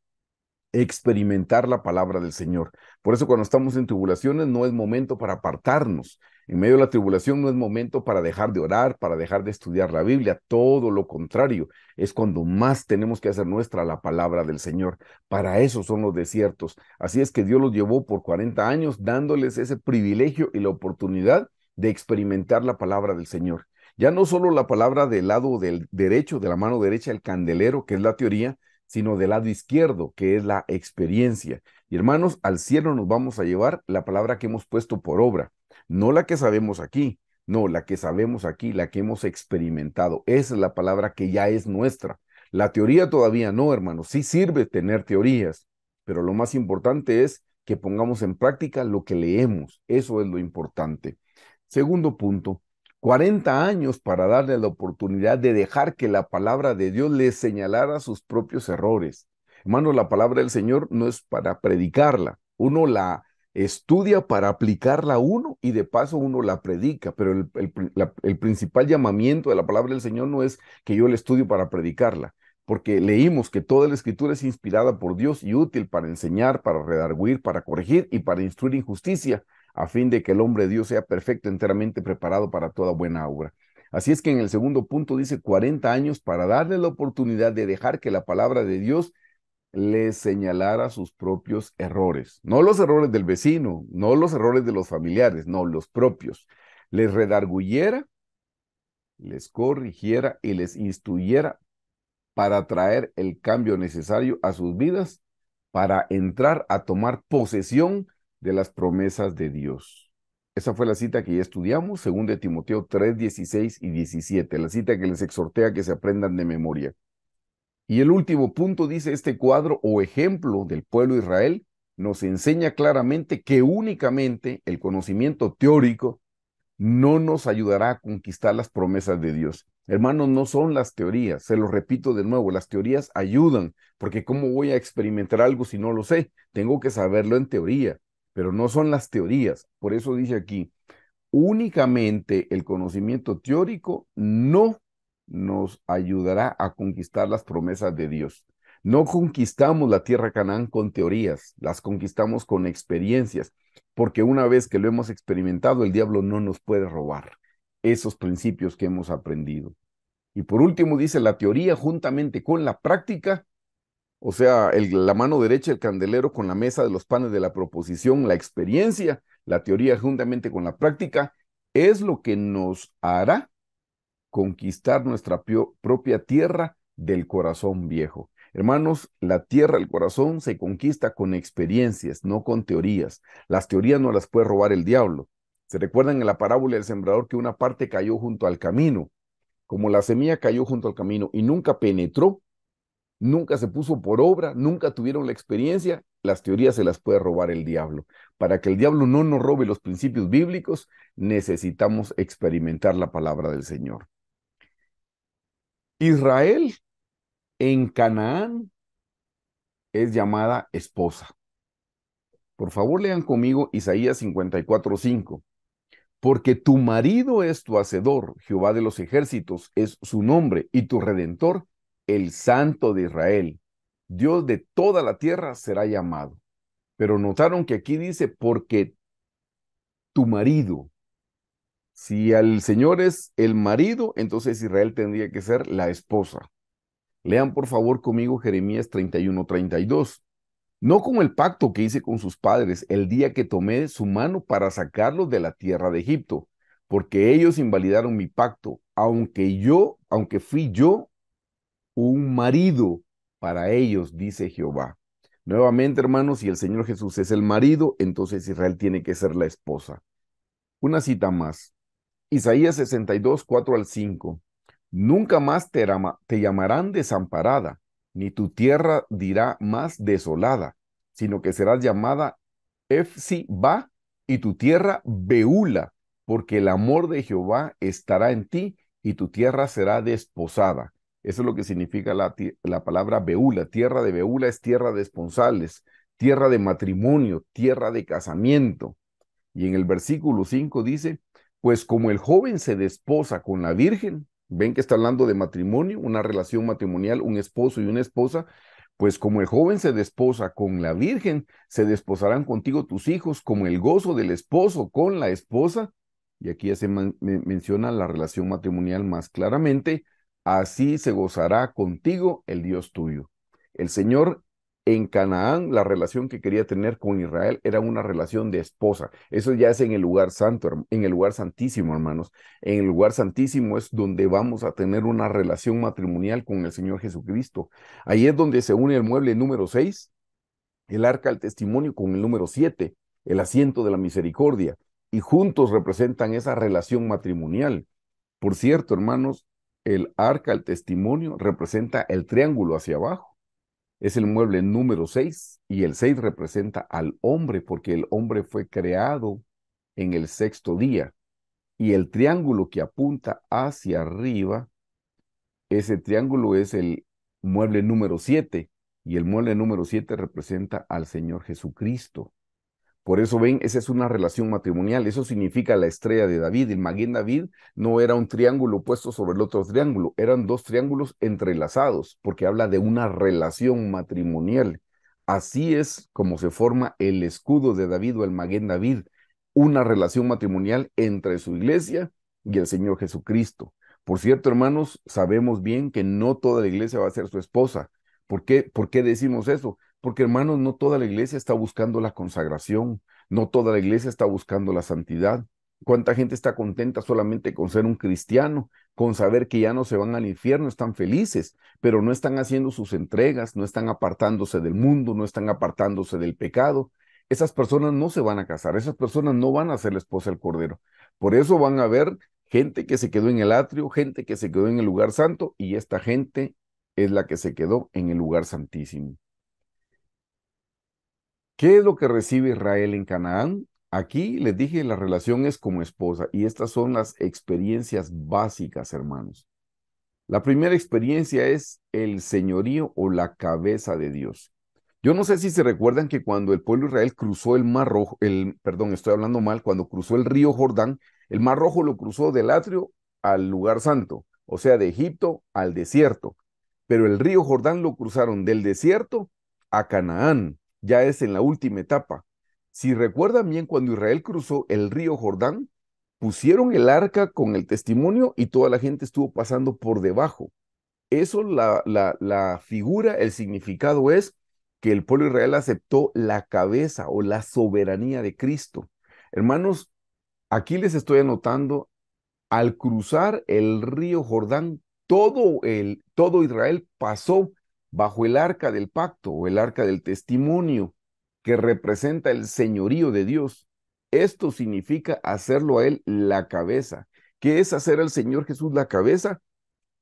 S1: experimentar la palabra del Señor. Por eso cuando estamos en tribulaciones no es momento para apartarnos. En medio de la tribulación no es momento para dejar de orar, para dejar de estudiar la Biblia. Todo lo contrario, es cuando más tenemos que hacer nuestra la palabra del Señor. Para eso son los desiertos. Así es que Dios los llevó por 40 años dándoles ese privilegio y la oportunidad de experimentar la palabra del Señor. Ya no solo la palabra del lado del derecho, de la mano derecha, el candelero, que es la teoría, sino del lado izquierdo, que es la experiencia. Y hermanos, al cielo nos vamos a llevar la palabra que hemos puesto por obra, no la que sabemos aquí, no, la que sabemos aquí, la que hemos experimentado. Esa es la palabra que ya es nuestra. La teoría todavía no, hermanos. Sí sirve tener teorías, pero lo más importante es que pongamos en práctica lo que leemos. Eso es lo importante. Segundo punto, 40 años para darle la oportunidad de dejar que la palabra de Dios le señalara sus propios errores. Hermano, la palabra del Señor no es para predicarla. Uno la estudia para aplicarla a uno y de paso uno la predica, pero el, el principal llamamiento de la palabra del Señor no es que yo la estudio para predicarla porque leímos que toda la escritura es inspirada por Dios y útil para enseñar, para redarguir, para corregir y para instruir injusticia, a fin de que el hombre de Dios sea perfecto, enteramente preparado para toda buena obra. Así es que en el segundo punto dice 40 años para darle la oportunidad de dejar que la palabra de Dios le señalara sus propios errores. No los errores del vecino, no los errores de los familiares, no, los propios. Les redarguyera, les corrigiera y les instruyera para traer el cambio necesario a sus vidas, para entrar a tomar posesión de las promesas de Dios. Esa fue la cita que ya estudiamos, según de Timoteo 3, 16 y 17, la cita que les exhortea a que se aprendan de memoria. Y el último punto dice, este cuadro o ejemplo del pueblo de Israel nos enseña claramente que únicamente el conocimiento teórico no nos ayudará a conquistar las promesas de Dios. Hermanos, no son las teorías, se lo repito de nuevo, las teorías ayudan, porque ¿cómo voy a experimentar algo si no lo sé? Tengo que saberlo en teoría, pero no son las teorías. Por eso dice aquí, únicamente el conocimiento teórico no nos ayudará a conquistar las promesas de Dios. No conquistamos la tierra Canaán con teorías, las conquistamos con experiencias, porque una vez que lo hemos experimentado, el diablo no nos puede robar esos principios que hemos aprendido. Y por último dice, la teoría juntamente con la práctica o sea, la mano derecha, el candelero con la mesa de los panes de la proposición, la experiencia, la teoría juntamente con la práctica, es lo que nos hará conquistar nuestra propia tierra del corazón viejo. Hermanos, la tierra, el corazón se conquista con experiencias, no con teorías. Las teorías no las puede robar el diablo. Se recuerdan en la parábola del sembrador que una parte cayó junto al camino, como la semilla cayó junto al camino y nunca penetró nunca se puso por obra, nunca tuvieron la experiencia, las teorías se las puede robar el diablo. Para que el diablo no nos robe los principios bíblicos, necesitamos experimentar la palabra del Señor. Israel en Canaán es llamada esposa. Por favor, lean conmigo Isaías 54:5. Porque tu marido es tu hacedor, Jehová de los ejércitos es su nombre, y tu redentor el santo de Israel, Dios de toda la tierra será llamado. Pero notaron que aquí dice, porque tu marido, si al Señor es el marido, entonces Israel tendría que ser la esposa. Lean por favor conmigo Jeremías 31, 32. No como el pacto que hice con sus padres el día que tomé su mano para sacarlos de la tierra de Egipto, porque ellos invalidaron mi pacto, aunque yo, aunque fui yo un marido para ellos, dice Jehová. Nuevamente, hermanos, si el Señor Jesús es el marido, entonces Israel tiene que ser la esposa. Una cita más. Isaías 62, 4 al 5. Nunca más te, llamarán desamparada, ni tu tierra dirá más desolada, sino que serás llamada Efsi-ba y tu tierra Beula, porque el amor de Jehová estará en ti y tu tierra será desposada. Eso es lo que significa la, palabra Beula. Tierra de Beula es tierra de esponsales, tierra de matrimonio, tierra de casamiento. Y en el versículo 5 dice, pues como el joven se desposa con la virgen, ven que está hablando de matrimonio, una relación matrimonial, un esposo y una esposa, pues como el joven se desposa con la virgen, se desposarán contigo tus hijos, como el gozo del esposo con la esposa. Y aquí ya se menciona la relación matrimonial más claramente, así se gozará contigo el Dios tuyo. El Señor en Canaán, la relación que quería tener con Israel era una relación de esposa. Eso ya es en el lugar santo, en el lugar santísimo, hermanos. En el lugar santísimo es donde vamos a tener una relación matrimonial con el Señor Jesucristo. Ahí es donde se une el mueble número 6, el arca del testimonio con el número 7, el asiento de la misericordia. Y juntos representan esa relación matrimonial. Por cierto, hermanos, el arca, el testimonio, representa el triángulo hacia abajo. Es el mueble número 6 y el 6 representa al hombre porque el hombre fue creado en el sexto día. Y el triángulo que apunta hacia arriba, ese triángulo es el mueble número 7 y el mueble número 7 representa al Señor Jesucristo. Por eso ven, esa es una relación matrimonial. Eso significa la estrella de David. El Maguen David no era un triángulo puesto sobre el otro triángulo, eran dos triángulos entrelazados, porque habla de una relación matrimonial. Así es como se forma el escudo de David o el Maguen David, una relación matrimonial entre su iglesia y el Señor Jesucristo. Por cierto, hermanos, sabemos bien que no toda la iglesia va a ser su esposa. ¿Por qué, ¿Por qué decimos eso? Porque hermanos, no toda la iglesia está buscando la consagración, no toda la iglesia está buscando la santidad. ¿Cuánta gente está contenta solamente con ser un cristiano, con saber que ya no se van al infierno, están felices, pero no están haciendo sus entregas, no están apartándose del mundo, no están apartándose del pecado? Esas personas no se van a casar, esas personas no van a ser la esposa del Cordero. Por eso van a ver gente que se quedó en el atrio, gente que se quedó en el lugar santo, y esta gente es la que se quedó en el lugar santísimo. ¿Qué es lo que recibe Israel en Canaán? Aquí les dije, la relación es como esposa y estas son las experiencias básicas, hermanos. La primera experiencia es el señorío o la cabeza de Dios. Yo no sé si se recuerdan que cuando el pueblo Israel cruzó el Mar Rojo, el, perdón, estoy hablando mal, cuando cruzó el río Jordán, el Mar Rojo lo cruzó del atrio al lugar santo, o sea, de Egipto al desierto. Pero el río Jordán lo cruzaron del desierto a Canaán, ya es en la última etapa. Si recuerdan bien, cuando Israel cruzó el río Jordán, pusieron el arca con el testimonio y toda la gente estuvo pasando por debajo. Eso, la, la, la figura, el significado es que el pueblo Israel aceptó la cabeza o la soberanía de Cristo. Hermanos, aquí les estoy anotando, al cruzar el río Jordán, todo, el, todo Israel pasó bajo el arca del pacto o el arca del testimonio, que representa el señorío de Dios. Esto significa hacerlo a Él la cabeza. ¿Qué es hacer al Señor Jesús la cabeza?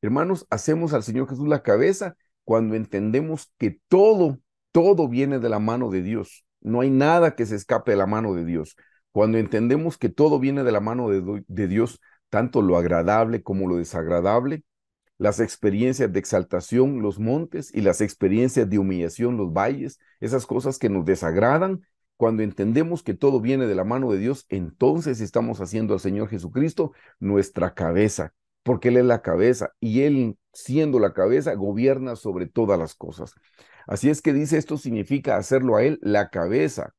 S1: Hermanos, hacemos al Señor Jesús la cabeza cuando entendemos que todo, todo viene de la mano de Dios. No hay nada que se escape de la mano de Dios. Cuando entendemos que todo viene de la mano de, de Dios, tanto lo agradable como lo desagradable, las experiencias de exaltación, los montes, y las experiencias de humillación, los valles, esas cosas que nos desagradan. Cuando entendemos que todo viene de la mano de Dios, entonces estamos haciendo al Señor Jesucristo nuestra cabeza, porque Él es la cabeza y Él, siendo la cabeza, gobierna sobre todas las cosas. Así es que dice, esto significa hacerlo a Él la cabeza,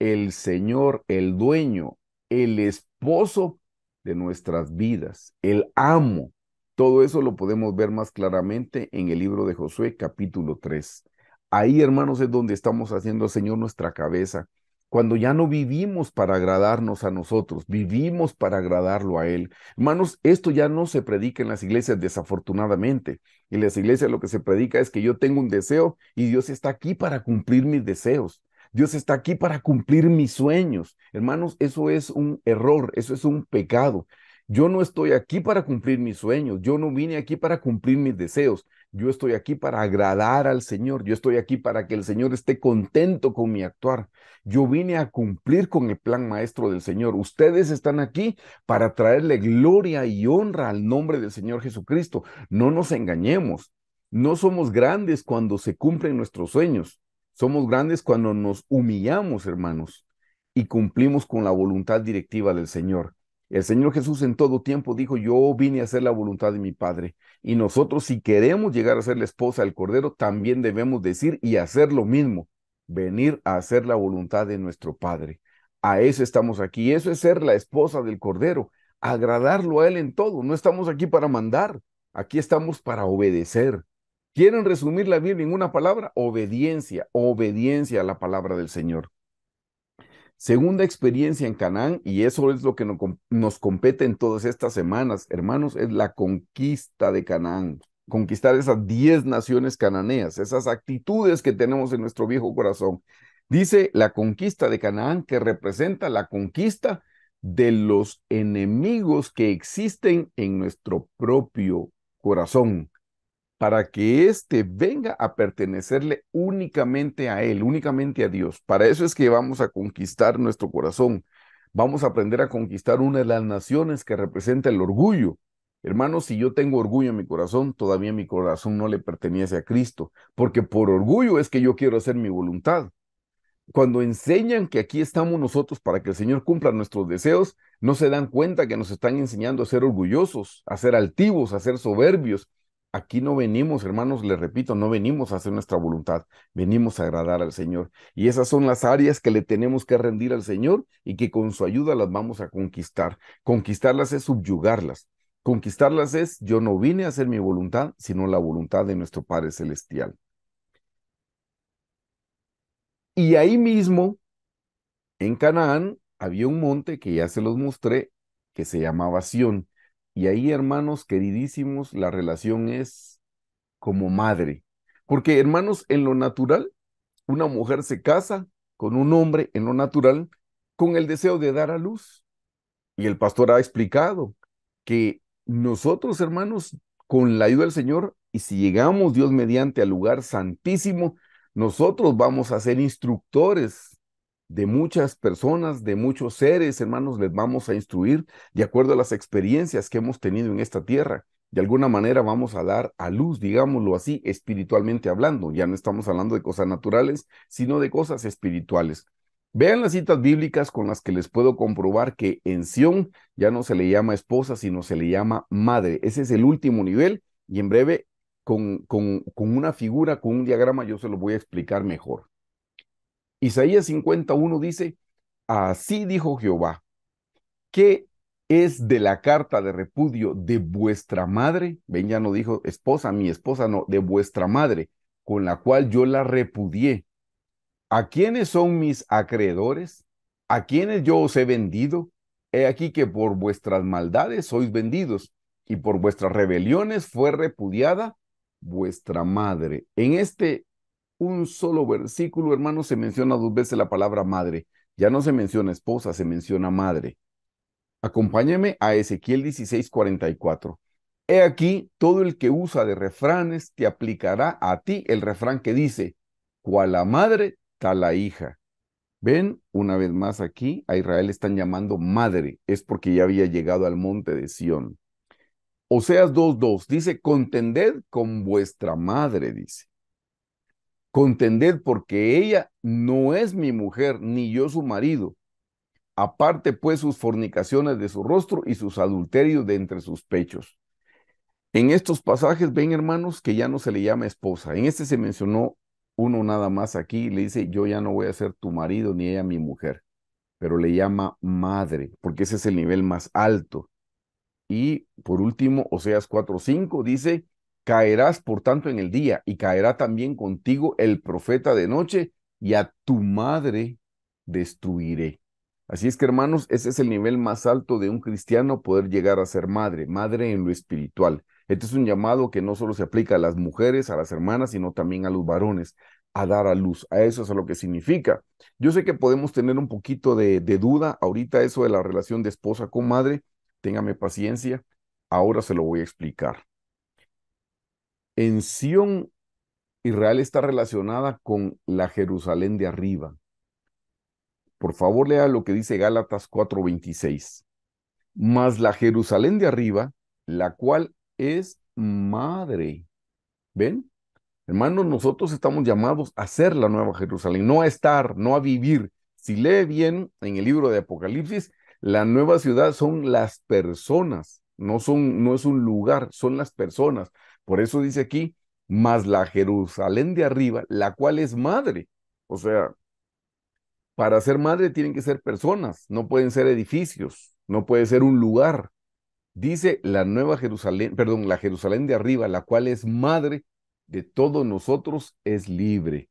S1: el Señor, el dueño, el esposo de nuestras vidas, el amo, todo eso lo podemos ver más claramente en el libro de Josué capítulo 3. Ahí, hermanos, es donde estamos haciendo al Señor nuestra cabeza. Cuando ya no vivimos para agradarnos a nosotros, vivimos para agradarlo a Él. Hermanos, esto ya no se predica en las iglesias desafortunadamente. En las iglesias lo que se predica es que yo tengo un deseo y Dios está aquí para cumplir mis deseos. Dios está aquí para cumplir mis sueños. Hermanos, eso es un error, eso es un pecado. Yo no estoy aquí para cumplir mis sueños, yo no vine aquí para cumplir mis deseos, yo estoy aquí para agradar al Señor, yo estoy aquí para que el Señor esté contento con mi actuar. Yo vine a cumplir con el plan maestro del Señor. Ustedes están aquí para traerle gloria y honra al nombre del Señor Jesucristo. No nos engañemos, no somos grandes cuando se cumplen nuestros sueños, somos grandes cuando nos humillamos, hermanos, y cumplimos con la voluntad directiva del Señor. El Señor Jesús en todo tiempo dijo, yo vine a hacer la voluntad de mi Padre. Y nosotros si queremos llegar a ser la esposa del Cordero, también debemos decir y hacer lo mismo, venir a hacer la voluntad de nuestro Padre. A eso estamos aquí. Eso es ser la esposa del Cordero, agradarlo a Él en todo. No estamos aquí para mandar, aquí estamos para obedecer. ¿Quieren resumir la Biblia en una palabra? Obediencia, obediencia a la palabra del Señor segunda experiencia en Canaán, y eso es lo que nos, compete en todas estas semanas, hermanos, es la conquista de Canaán, conquistar esas diez naciones cananeas, esas actitudes que tenemos en nuestro viejo corazón. Dice la conquista de Canaán que representa la conquista de los enemigos que existen en nuestro propio corazón para que éste venga a pertenecerle únicamente a Él, únicamente a Dios. Para eso es que vamos a conquistar nuestro corazón. Vamos a aprender a conquistar una de las naciones que representa el orgullo. Hermanos, si yo tengo orgullo en mi corazón, todavía mi corazón no le pertenece a Cristo, porque por orgullo es que yo quiero hacer mi voluntad. Cuando enseñan que aquí estamos nosotros para que el Señor cumpla nuestros deseos, no se dan cuenta que nos están enseñando a ser orgullosos, a ser altivos, a ser soberbios, Aquí no venimos, hermanos, les repito, no venimos a hacer nuestra voluntad, venimos a agradar al Señor. Y esas son las áreas que le tenemos que rendir al Señor y que con su ayuda las vamos a conquistar. Conquistarlas es subyugarlas. Conquistarlas es, yo no vine a hacer mi voluntad, sino la voluntad de nuestro Padre Celestial. Y ahí mismo, en Canaán, había un monte que ya se los mostré, que se llamaba Sión y ahí, hermanos queridísimos, la relación es como madre. Porque, hermanos, en lo natural, una mujer se casa con un hombre, en lo natural, con el deseo de dar a luz. Y el pastor ha explicado que nosotros, hermanos, con la ayuda del Señor, y si llegamos, Dios mediante, al lugar santísimo, nosotros vamos a ser instructores de muchas personas, de muchos seres, hermanos, les vamos a instruir de acuerdo a las experiencias que hemos tenido en esta tierra. De alguna manera vamos a dar a luz, digámoslo así, espiritualmente hablando. Ya no estamos hablando de cosas naturales, sino de cosas espirituales. Vean las citas bíblicas con las que les puedo comprobar que en Sión ya no se le llama esposa, sino se le llama madre. Ese es el último nivel y en breve con, con, con una figura, con un diagrama, yo se lo voy a explicar mejor. Isaías 51 dice, así dijo Jehová, ¿qué es de la carta de repudio de vuestra madre? Ven, ya no dijo esposa, mi esposa, no, de vuestra madre, con la cual yo la repudié. ¿A quiénes son mis acreedores? ¿A quiénes yo os he vendido? He aquí que por vuestras maldades sois vendidos, y por vuestras rebeliones fue repudiada vuestra madre. En este un solo versículo, hermano, se menciona dos veces la palabra madre. Ya no se menciona esposa, se menciona madre. Acompáñame a Ezequiel 16:44. He aquí, todo el que usa de refranes te aplicará a ti el refrán que dice, cual la madre, tal a hija. Ven, una vez más aquí, a Israel están llamando madre, es porque ya había llegado al monte de Sión. Oseas 2.2 dice, contended con vuestra madre, dice contended porque ella no es mi mujer, ni yo su marido. Aparte pues sus fornicaciones de su rostro y sus adulterios de entre sus pechos. En estos pasajes ven hermanos que ya no se le llama esposa. En este se mencionó uno nada más aquí, le dice, yo ya no voy a ser tu marido ni ella mi mujer, pero le llama madre, porque ese es el nivel más alto. Y por último, Oseas 4.5 dice, Caerás por tanto en el día y caerá también contigo el profeta de noche y a tu madre destruiré. Así es que hermanos, ese es el nivel más alto de un cristiano poder llegar a ser madre, madre en lo espiritual. Este es un llamado que no solo se aplica a las mujeres, a las hermanas, sino también a los varones, a dar a luz. A eso es a lo que significa. Yo sé que podemos tener un poquito de, duda ahorita eso de la relación de esposa con madre. Téngame paciencia, ahora se lo voy a explicar. En Sion, Israel está relacionada con la Jerusalén de arriba. Por favor, lea lo que dice Gálatas 4:26. Más la Jerusalén de arriba, la cual es madre. ¿Ven? Hermanos, nosotros estamos llamados a ser la nueva Jerusalén, no a estar, no a vivir. Si lee bien en el libro de Apocalipsis, la nueva ciudad son las personas, no, son, no es un lugar, son las personas. Por eso dice aquí, más la Jerusalén de arriba, la cual es madre. O sea, para ser madre tienen que ser personas, no pueden ser edificios, no puede ser un lugar. Dice la nueva Jerusalén, perdón, la Jerusalén de arriba, la cual es madre de todos nosotros, es libre.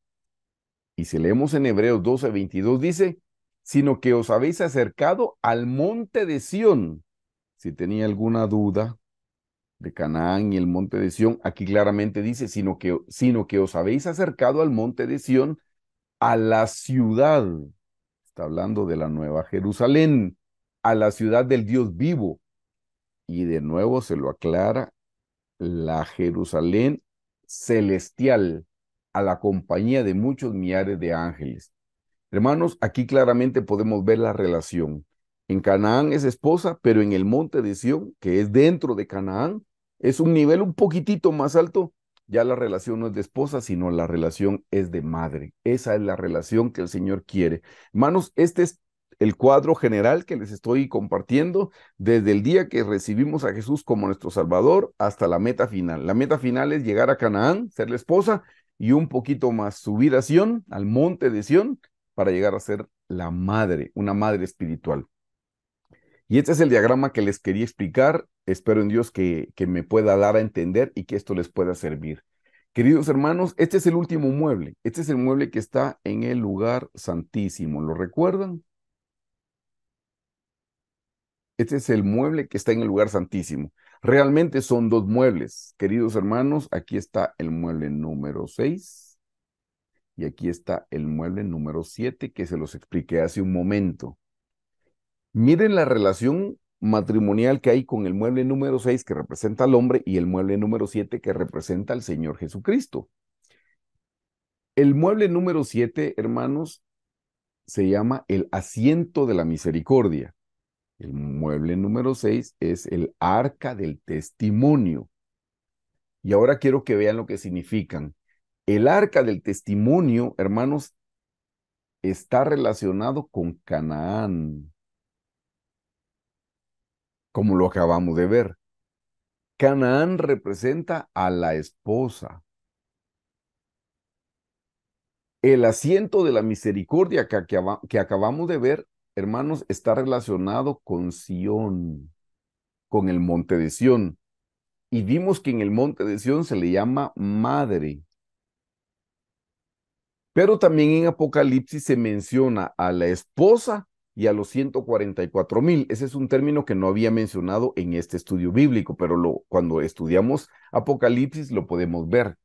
S1: Y si leemos en Hebreos 12, 22, dice, sino que os habéis acercado al monte de Sión. Si tenía alguna duda, de Canaán y el monte de Sión, aquí claramente dice, sino que, sino que os habéis acercado al monte de Sión, a la ciudad, está hablando de la nueva Jerusalén, a la ciudad del Dios vivo. Y de nuevo se lo aclara la Jerusalén celestial, a la compañía de muchos millares de ángeles. Hermanos, aquí claramente podemos ver la relación. En Canaán es esposa, pero en el monte de Sión, que es dentro de Canaán, es un nivel un poquitito más alto. Ya la relación no es de esposa, sino la relación es de madre. Esa es la relación que el Señor quiere. Hermanos, este es el cuadro general que les estoy compartiendo desde el día que recibimos a Jesús como nuestro Salvador hasta la meta final. La meta final es llegar a Canaán, ser la esposa y un poquito más subir a Sión, al monte de Sión, para llegar a ser la madre, una madre espiritual. Y este es el diagrama que les quería explicar. Espero en Dios que, me pueda dar a entender y que esto les pueda servir. Queridos hermanos, este es el último mueble. Este es el mueble que está en el lugar santísimo. ¿Lo recuerdan? Este es el mueble que está en el lugar santísimo. Realmente son dos muebles. Queridos hermanos, aquí está el mueble número 6 y aquí está el mueble número 7 que se los expliqué hace un momento. Miren la relación matrimonial que hay con el mueble número 6 que representa al hombre y el mueble número 7 que representa al Señor Jesucristo. El mueble número 7, hermanos, se llama el asiento de la misericordia. El mueble número 6 es el arca del testimonio. Y ahora quiero que vean lo que significan. El arca del testimonio, hermanos, está relacionado con Canaán como lo acabamos de ver. Canaán representa a la esposa. El asiento de la misericordia que, acabamos de ver, hermanos, está relacionado con Sión, con el monte de Sión. Y vimos que en el monte de Sión se le llama madre. Pero también en Apocalipsis se menciona a la esposa y a los 144 mil. Ese es un término que no había mencionado en este estudio bíblico, pero lo, cuando estudiamos Apocalipsis lo podemos ver.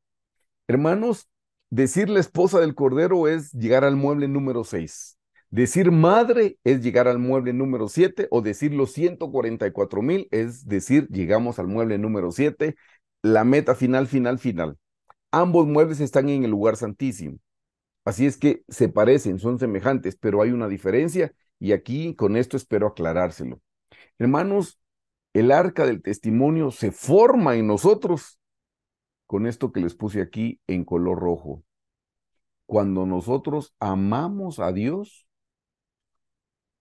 S1: Hermanos, decir la esposa del Cordero es llegar al mueble número 6. Decir madre es llegar al mueble número 7 o decir los 144 mil es decir llegamos al mueble número 7, la meta final, final, final. Ambos muebles están en el lugar santísimo. Así es que se parecen, son semejantes, pero hay una diferencia y aquí con esto espero aclarárselo. Hermanos, el arca del testimonio se forma en nosotros con esto que les puse aquí en color rojo. Cuando nosotros amamos a Dios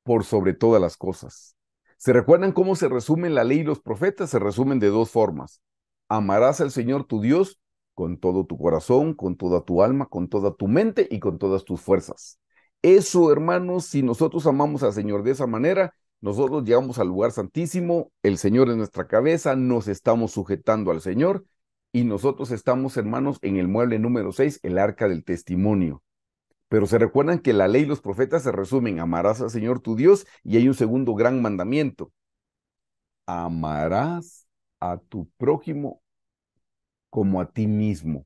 S1: por sobre todas las cosas. ¿Se recuerdan cómo se resumen la ley y los profetas? Se resumen de dos formas. Amarás al Señor tu Dios con todo tu corazón, con toda tu alma, con toda tu mente y con todas tus fuerzas. Eso, hermanos, si nosotros amamos al Señor de esa manera, nosotros llegamos al lugar santísimo, el Señor es nuestra cabeza, nos estamos sujetando al Señor y nosotros estamos, hermanos, en el mueble número 6, el arca del testimonio. Pero se recuerdan que la ley y los profetas se resumen, amarás al Señor tu Dios y hay un segundo gran mandamiento, amarás a tu prójimo como a ti mismo.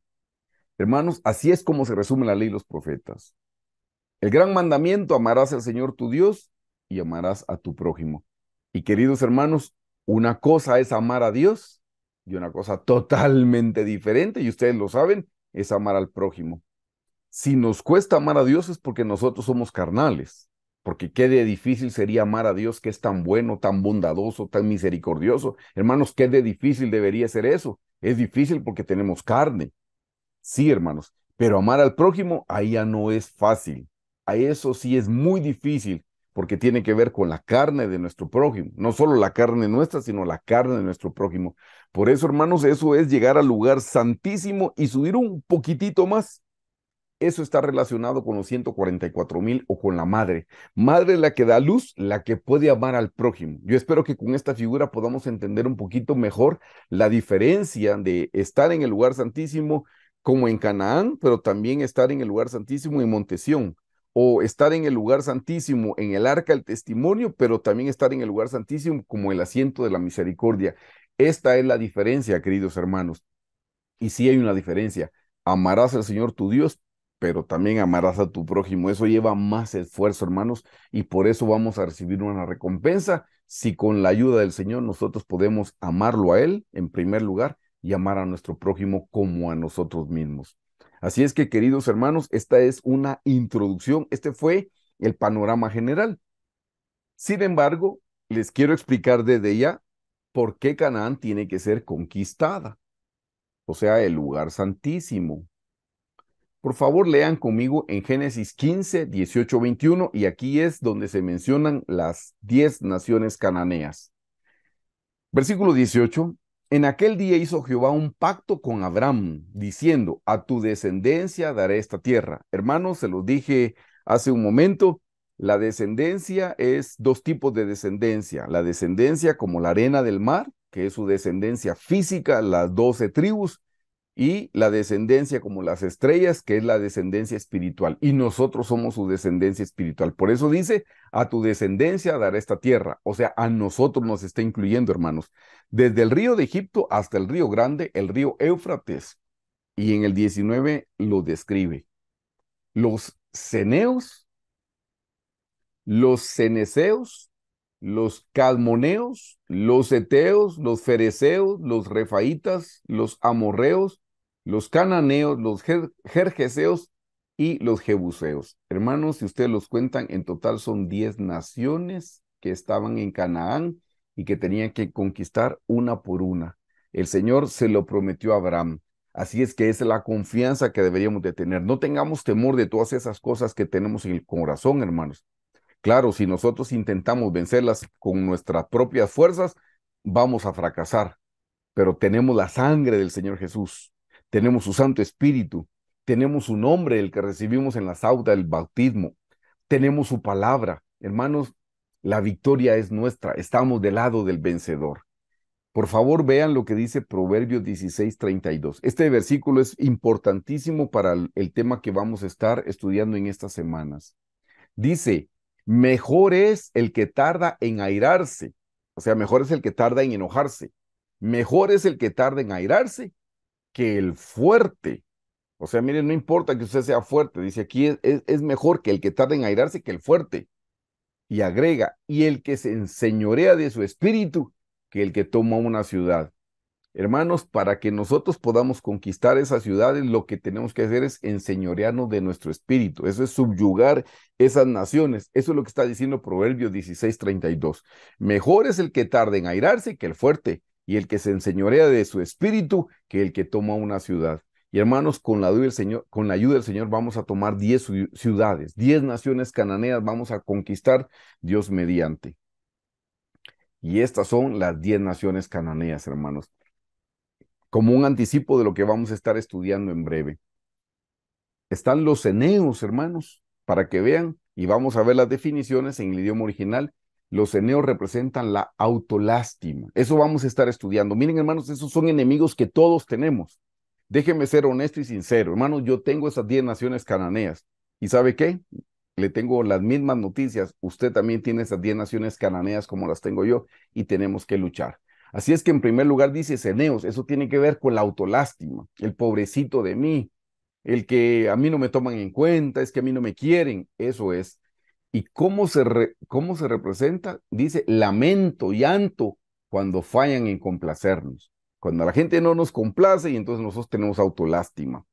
S1: Hermanos, así es como se resume la ley y los profetas. El gran mandamiento, amarás al Señor tu Dios y amarás a tu prójimo. Y queridos hermanos, una cosa es amar a Dios y una cosa totalmente diferente, y ustedes lo saben, es amar al prójimo. Si nos cuesta amar a Dios es porque nosotros somos carnales, porque qué de difícil sería amar a Dios que es tan bueno, tan bondadoso, tan misericordioso. Hermanos, qué de difícil debería ser eso. Es difícil porque tenemos carne. Sí, hermanos, pero amar al prójimo ahí ya no es fácil a eso sí es muy difícil porque tiene que ver con la carne de nuestro prójimo, no solo la carne nuestra, sino la carne de nuestro prójimo. Por eso, hermanos, eso es llegar al lugar santísimo y subir un poquitito más. Eso está relacionado con los 144 mil o con la madre. Madre es la que da luz, la que puede amar al prójimo. Yo espero que con esta figura podamos entender un poquito mejor la diferencia de estar en el lugar santísimo como en Canaán, pero también estar en el lugar santísimo en Montesión o estar en el lugar santísimo, en el arca del testimonio, pero también estar en el lugar santísimo como el asiento de la misericordia. Esta es la diferencia, queridos hermanos. Y sí hay una diferencia. Amarás al Señor tu Dios, pero también amarás a tu prójimo. Eso lleva más esfuerzo, hermanos, y por eso vamos a recibir una recompensa si con la ayuda del Señor nosotros podemos amarlo a Él en primer lugar y amar a nuestro prójimo como a nosotros mismos. Así es que, queridos hermanos, esta es una introducción, este fue el panorama general. Sin embargo, les quiero explicar desde ya por qué Canaán tiene que ser conquistada, o sea, el lugar santísimo. Por favor, lean conmigo en Génesis 15, 18, 21, y aquí es donde se mencionan las diez naciones cananeas. Versículo 18, en aquel día hizo Jehová un pacto con Abraham, diciendo, a tu descendencia daré esta tierra. Hermanos, se los dije hace un momento, la descendencia es dos tipos de descendencia. La descendencia como la arena del mar, que es su descendencia física, las doce tribus, y la descendencia como las estrellas, que es la descendencia espiritual. Y nosotros somos su descendencia espiritual. Por eso dice, a tu descendencia dará esta tierra. O sea, a nosotros nos está incluyendo, hermanos. Desde el río de Egipto hasta el río grande, el río Éufrates. Y en el 19 lo describe. Los ceneos, los ceneseos, los cadmoneos, los eteos, los fereceos, los refaitas, los amorreos, los cananeos, los jerjeseos y los jebuseos. Hermanos, si ustedes los cuentan, en total son diez naciones que estaban en Canaán y que tenían que conquistar una por una. El Señor se lo prometió a Abraham. Así es que es la confianza que deberíamos de tener. No tengamos temor de todas esas cosas que tenemos en el corazón, hermanos. Claro, si nosotros intentamos vencerlas con nuestras propias fuerzas, vamos a fracasar. Pero tenemos la sangre del Señor Jesús, tenemos su Santo Espíritu, tenemos su nombre, el que recibimos en la sauda del bautismo, tenemos su palabra. Hermanos, la victoria es nuestra, estamos del lado del vencedor. Por favor, vean lo que dice Proverbios 16, 32. Este versículo es importantísimo para el, el tema que vamos a estar estudiando en estas semanas. Dice, mejor es el que tarda en airarse, o sea, mejor es el que tarda en enojarse, mejor es el que tarda en airarse que el fuerte. O sea, miren, no importa que usted sea fuerte, dice aquí es, mejor que el que tarde en airarse que el fuerte. Y agrega, y el que se enseñorea de su espíritu que el que toma una ciudad. Hermanos, para que nosotros podamos conquistar esas ciudades, lo que tenemos que hacer es enseñorearnos de nuestro espíritu. Eso es subyugar esas naciones. Eso es lo que está diciendo proverbio 16:32. Mejor es el que tarde en airarse que el fuerte, y el que se enseñorea de su espíritu que el que toma una ciudad. Y hermanos, con la, ayuda del Señor, con la ayuda del Señor vamos a tomar diez ciudades, diez naciones cananeas vamos a conquistar Dios mediante. Y estas son las diez naciones cananeas, hermanos, como un anticipo de lo que vamos a estar estudiando en breve. Están los eneos, hermanos, para que vean, y vamos a ver las definiciones en el idioma original los eneos representan la autolástima. Eso vamos a estar estudiando. Miren, hermanos, esos son enemigos que todos tenemos. Déjenme ser honesto y sincero. Hermanos, yo tengo esas 10 naciones cananeas. ¿Y sabe qué? Le tengo las mismas noticias. Usted también tiene esas 10 naciones cananeas como las tengo yo y tenemos que luchar. Así es que en primer lugar dice Ceneos, eso tiene que ver con la autolástima, el pobrecito de mí, el que a mí no me toman en cuenta, es que a mí no me quieren, eso es ¿Y cómo se, cómo se representa? Dice lamento, llanto, cuando fallan en complacernos. Cuando la gente no nos complace y entonces nosotros tenemos autolástima.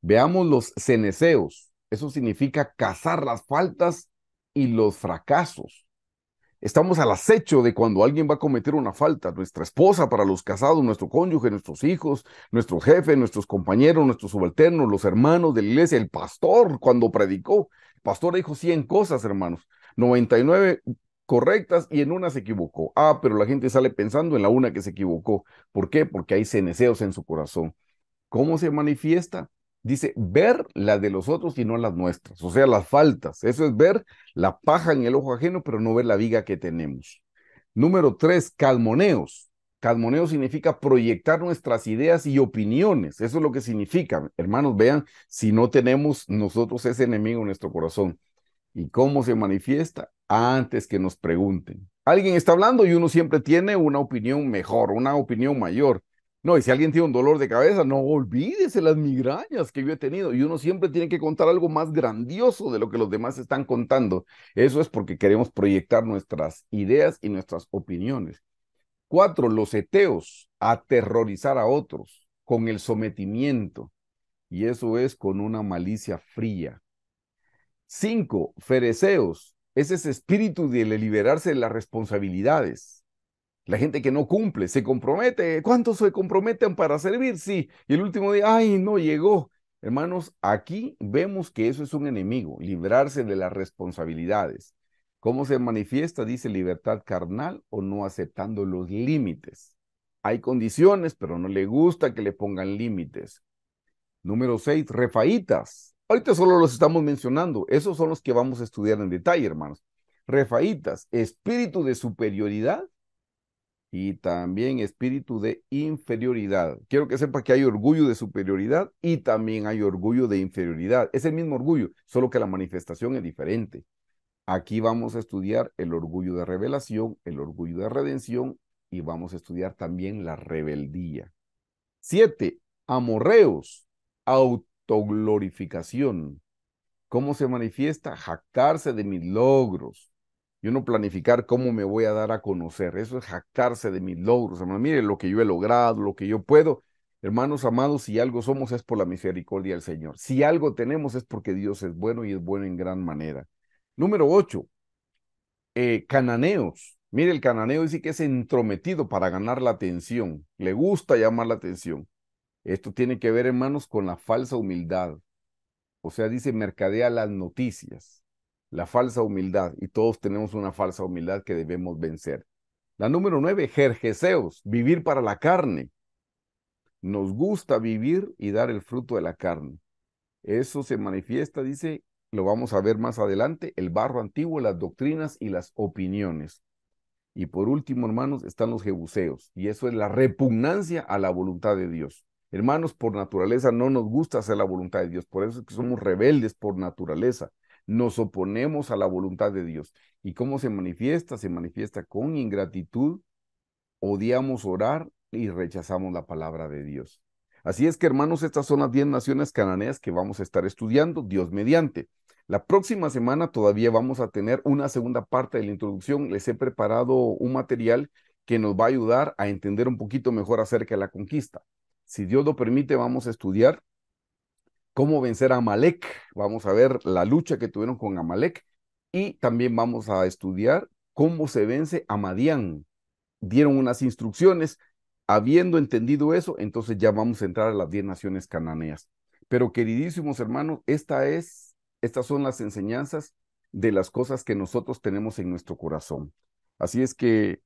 S1: Veamos los ceneseos. Eso significa cazar las faltas y los fracasos. Estamos al acecho de cuando alguien va a cometer una falta, nuestra esposa para los casados, nuestro cónyuge, nuestros hijos, nuestro jefe, nuestros compañeros, nuestros subalternos, los hermanos de la iglesia, el pastor cuando predicó. El pastor dijo 100 cosas, hermanos, 99 correctas y en una se equivocó. Ah, pero la gente sale pensando en la una que se equivocó. ¿Por qué? Porque hay ceneseos en su corazón. ¿Cómo se manifiesta? dice ver las de los otros y no las nuestras, o sea, las faltas. Eso es ver la paja en el ojo ajeno, pero no ver la viga que tenemos. Número tres, calmoneos. Calmoneos significa proyectar nuestras ideas y opiniones. Eso es lo que significa. Hermanos, vean, si no tenemos nosotros ese enemigo en nuestro corazón. ¿Y cómo se manifiesta? Antes que nos pregunten. Alguien está hablando y uno siempre tiene una opinión mejor, una opinión mayor. No, y si alguien tiene un dolor de cabeza, no olvídese las migrañas que yo he tenido. Y uno siempre tiene que contar algo más grandioso de lo que los demás están contando. Eso es porque queremos proyectar nuestras ideas y nuestras opiniones. Cuatro, los eteos, aterrorizar a otros con el sometimiento. Y eso es con una malicia fría. Cinco, fereceos, ese espíritu de liberarse de las responsabilidades la gente que no cumple, se compromete. ¿Cuántos se comprometen para servir? Sí. Y el último día, ay, no llegó. Hermanos, aquí vemos que eso es un enemigo, librarse de las responsabilidades. ¿Cómo se manifiesta? Dice libertad carnal o no aceptando los límites. Hay condiciones, pero no le gusta que le pongan límites. Número seis, refaitas. Ahorita solo los estamos mencionando. Esos son los que vamos a estudiar en detalle, hermanos. Refaitas, espíritu de superioridad y también espíritu de inferioridad. Quiero que sepa que hay orgullo de superioridad y también hay orgullo de inferioridad. Es el mismo orgullo, solo que la manifestación es diferente. Aquí vamos a estudiar el orgullo de revelación, el orgullo de redención y vamos a estudiar también la rebeldía. Siete, amorreos, autoglorificación. ¿Cómo se manifiesta? Jactarse de mis logros, y uno planificar cómo me voy a dar a conocer. Eso es jactarse de mis logros, hermanos Mire lo que yo he logrado, lo que yo puedo. Hermanos amados, si algo somos es por la misericordia del Señor. Si algo tenemos es porque Dios es bueno y es bueno en gran manera. Número ocho, eh, cananeos. Mire, el cananeo dice que es entrometido para ganar la atención. Le gusta llamar la atención. Esto tiene que ver, hermanos, con la falsa humildad. O sea, dice, mercadea las noticias la falsa humildad, y todos tenemos una falsa humildad que debemos vencer. La número nueve, jerjeseos, vivir para la carne. Nos gusta vivir y dar el fruto de la carne. Eso se manifiesta, dice, lo vamos a ver más adelante, el barro antiguo, las doctrinas y las opiniones. Y por último, hermanos, están los jebuseos, y eso es la repugnancia a la voluntad de Dios. Hermanos, por naturaleza no nos gusta hacer la voluntad de Dios, por eso es que somos rebeldes por naturaleza nos oponemos a la voluntad de Dios. ¿Y cómo se manifiesta? Se manifiesta con ingratitud, odiamos orar y rechazamos la palabra de Dios. Así es que, hermanos, estas son las 10 naciones cananeas que vamos a estar estudiando, Dios mediante. La próxima semana todavía vamos a tener una segunda parte de la introducción. Les he preparado un material que nos va a ayudar a entender un poquito mejor acerca de la conquista. Si Dios lo permite, vamos a estudiar cómo vencer a Amalek. Vamos a ver la lucha que tuvieron con Amalek y también vamos a estudiar cómo se vence a Madián. Dieron unas instrucciones. Habiendo entendido eso, entonces ya vamos a entrar a las diez naciones cananeas. Pero queridísimos hermanos, esta es, estas son las enseñanzas de las cosas que nosotros tenemos en nuestro corazón. Así es que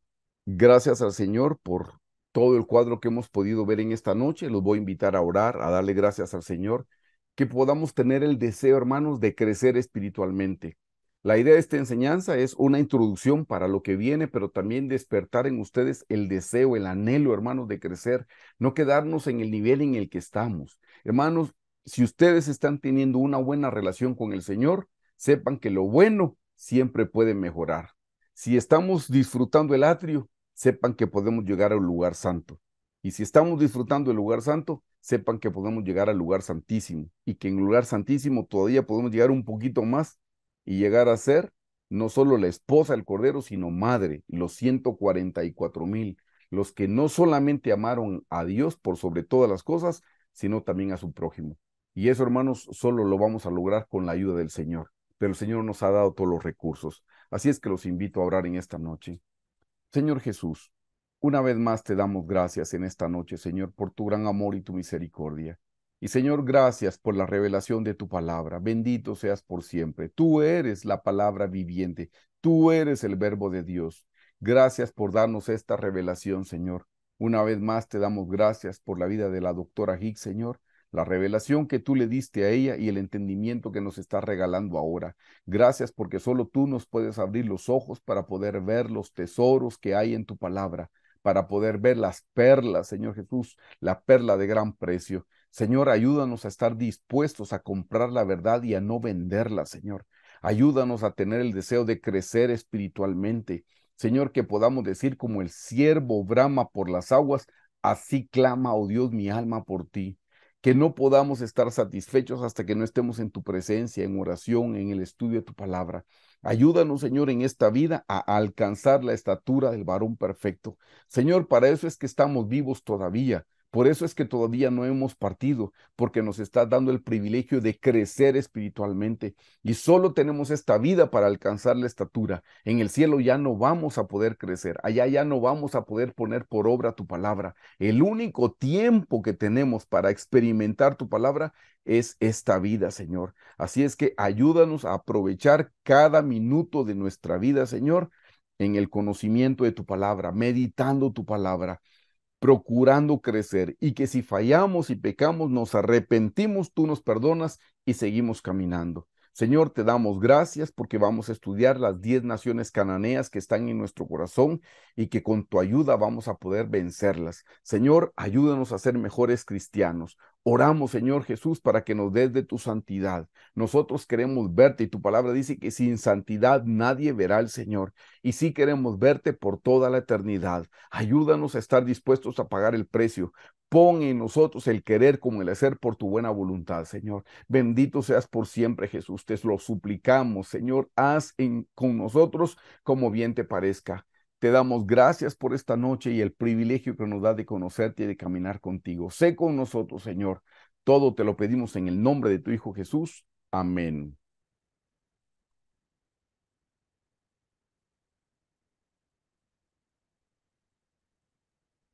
S1: gracias al Señor por todo el cuadro que hemos podido ver en esta noche. Los voy a invitar a orar, a darle gracias al Señor que podamos tener el deseo, hermanos, de crecer espiritualmente. La idea de esta enseñanza es una introducción para lo que viene, pero también despertar en ustedes el deseo, el anhelo, hermanos, de crecer, no quedarnos en el nivel en el que estamos. Hermanos, si ustedes están teniendo una buena relación con el Señor, sepan que lo bueno siempre puede mejorar. Si estamos disfrutando el atrio, sepan que podemos llegar a un lugar santo. Y si estamos disfrutando el lugar santo, sepan que podemos llegar al lugar santísimo y que en lugar santísimo todavía podemos llegar un poquito más y llegar a ser no solo la esposa del Cordero, sino madre, los 144 mil, los que no solamente amaron a Dios por sobre todas las cosas, sino también a su prójimo. Y eso, hermanos, solo lo vamos a lograr con la ayuda del Señor. Pero el Señor nos ha dado todos los recursos. Así es que los invito a orar en esta noche. Señor Jesús, una vez más te damos gracias en esta noche, Señor, por tu gran amor y tu misericordia. Y Señor, gracias por la revelación de tu palabra. Bendito seas por siempre. Tú eres la palabra viviente. Tú eres el verbo de Dios. Gracias por darnos esta revelación, Señor. Una vez más te damos gracias por la vida de la doctora Hicks, Señor, la revelación que tú le diste a ella y el entendimiento que nos está regalando ahora. Gracias porque solo tú nos puedes abrir los ojos para poder ver los tesoros que hay en tu palabra para poder ver las perlas, Señor Jesús, la perla de gran precio. Señor, ayúdanos a estar dispuestos a comprar la verdad y a no venderla, Señor. Ayúdanos a tener el deseo de crecer espiritualmente. Señor, que podamos decir como el siervo brama por las aguas, así clama, oh Dios, mi alma por ti. Que no podamos estar satisfechos hasta que no estemos en tu presencia, en oración, en el estudio de tu palabra. Ayúdanos, Señor, en esta vida a alcanzar la estatura del varón perfecto. Señor, para eso es que estamos vivos todavía por eso es que todavía no hemos partido, porque nos está dando el privilegio de crecer espiritualmente y solo tenemos esta vida para alcanzar la estatura. En el cielo ya no vamos a poder crecer, allá ya no vamos a poder poner por obra tu palabra. El único tiempo que tenemos para experimentar tu palabra es esta vida, Señor. Así es que ayúdanos a aprovechar cada minuto de nuestra vida, Señor, en el conocimiento de tu palabra, meditando tu palabra, procurando crecer y que si fallamos y pecamos, nos arrepentimos, tú nos perdonas y seguimos caminando. Señor, te damos gracias porque vamos a estudiar las diez naciones cananeas que están en nuestro corazón y que con tu ayuda vamos a poder vencerlas. Señor, ayúdanos a ser mejores cristianos. Oramos, Señor Jesús, para que nos des de tu santidad. Nosotros queremos verte y tu palabra dice que sin santidad nadie verá al Señor. Y sí queremos verte por toda la eternidad. Ayúdanos a estar dispuestos a pagar el precio. Pon en nosotros el querer como el hacer por tu buena voluntad, Señor. Bendito seas por siempre, Jesús. Te lo suplicamos, Señor. Haz en, con nosotros como bien te parezca. Te damos gracias por esta noche y el privilegio que nos da de conocerte y de caminar contigo. Sé con nosotros, Señor. Todo te lo pedimos en el nombre de tu Hijo Jesús. Amén.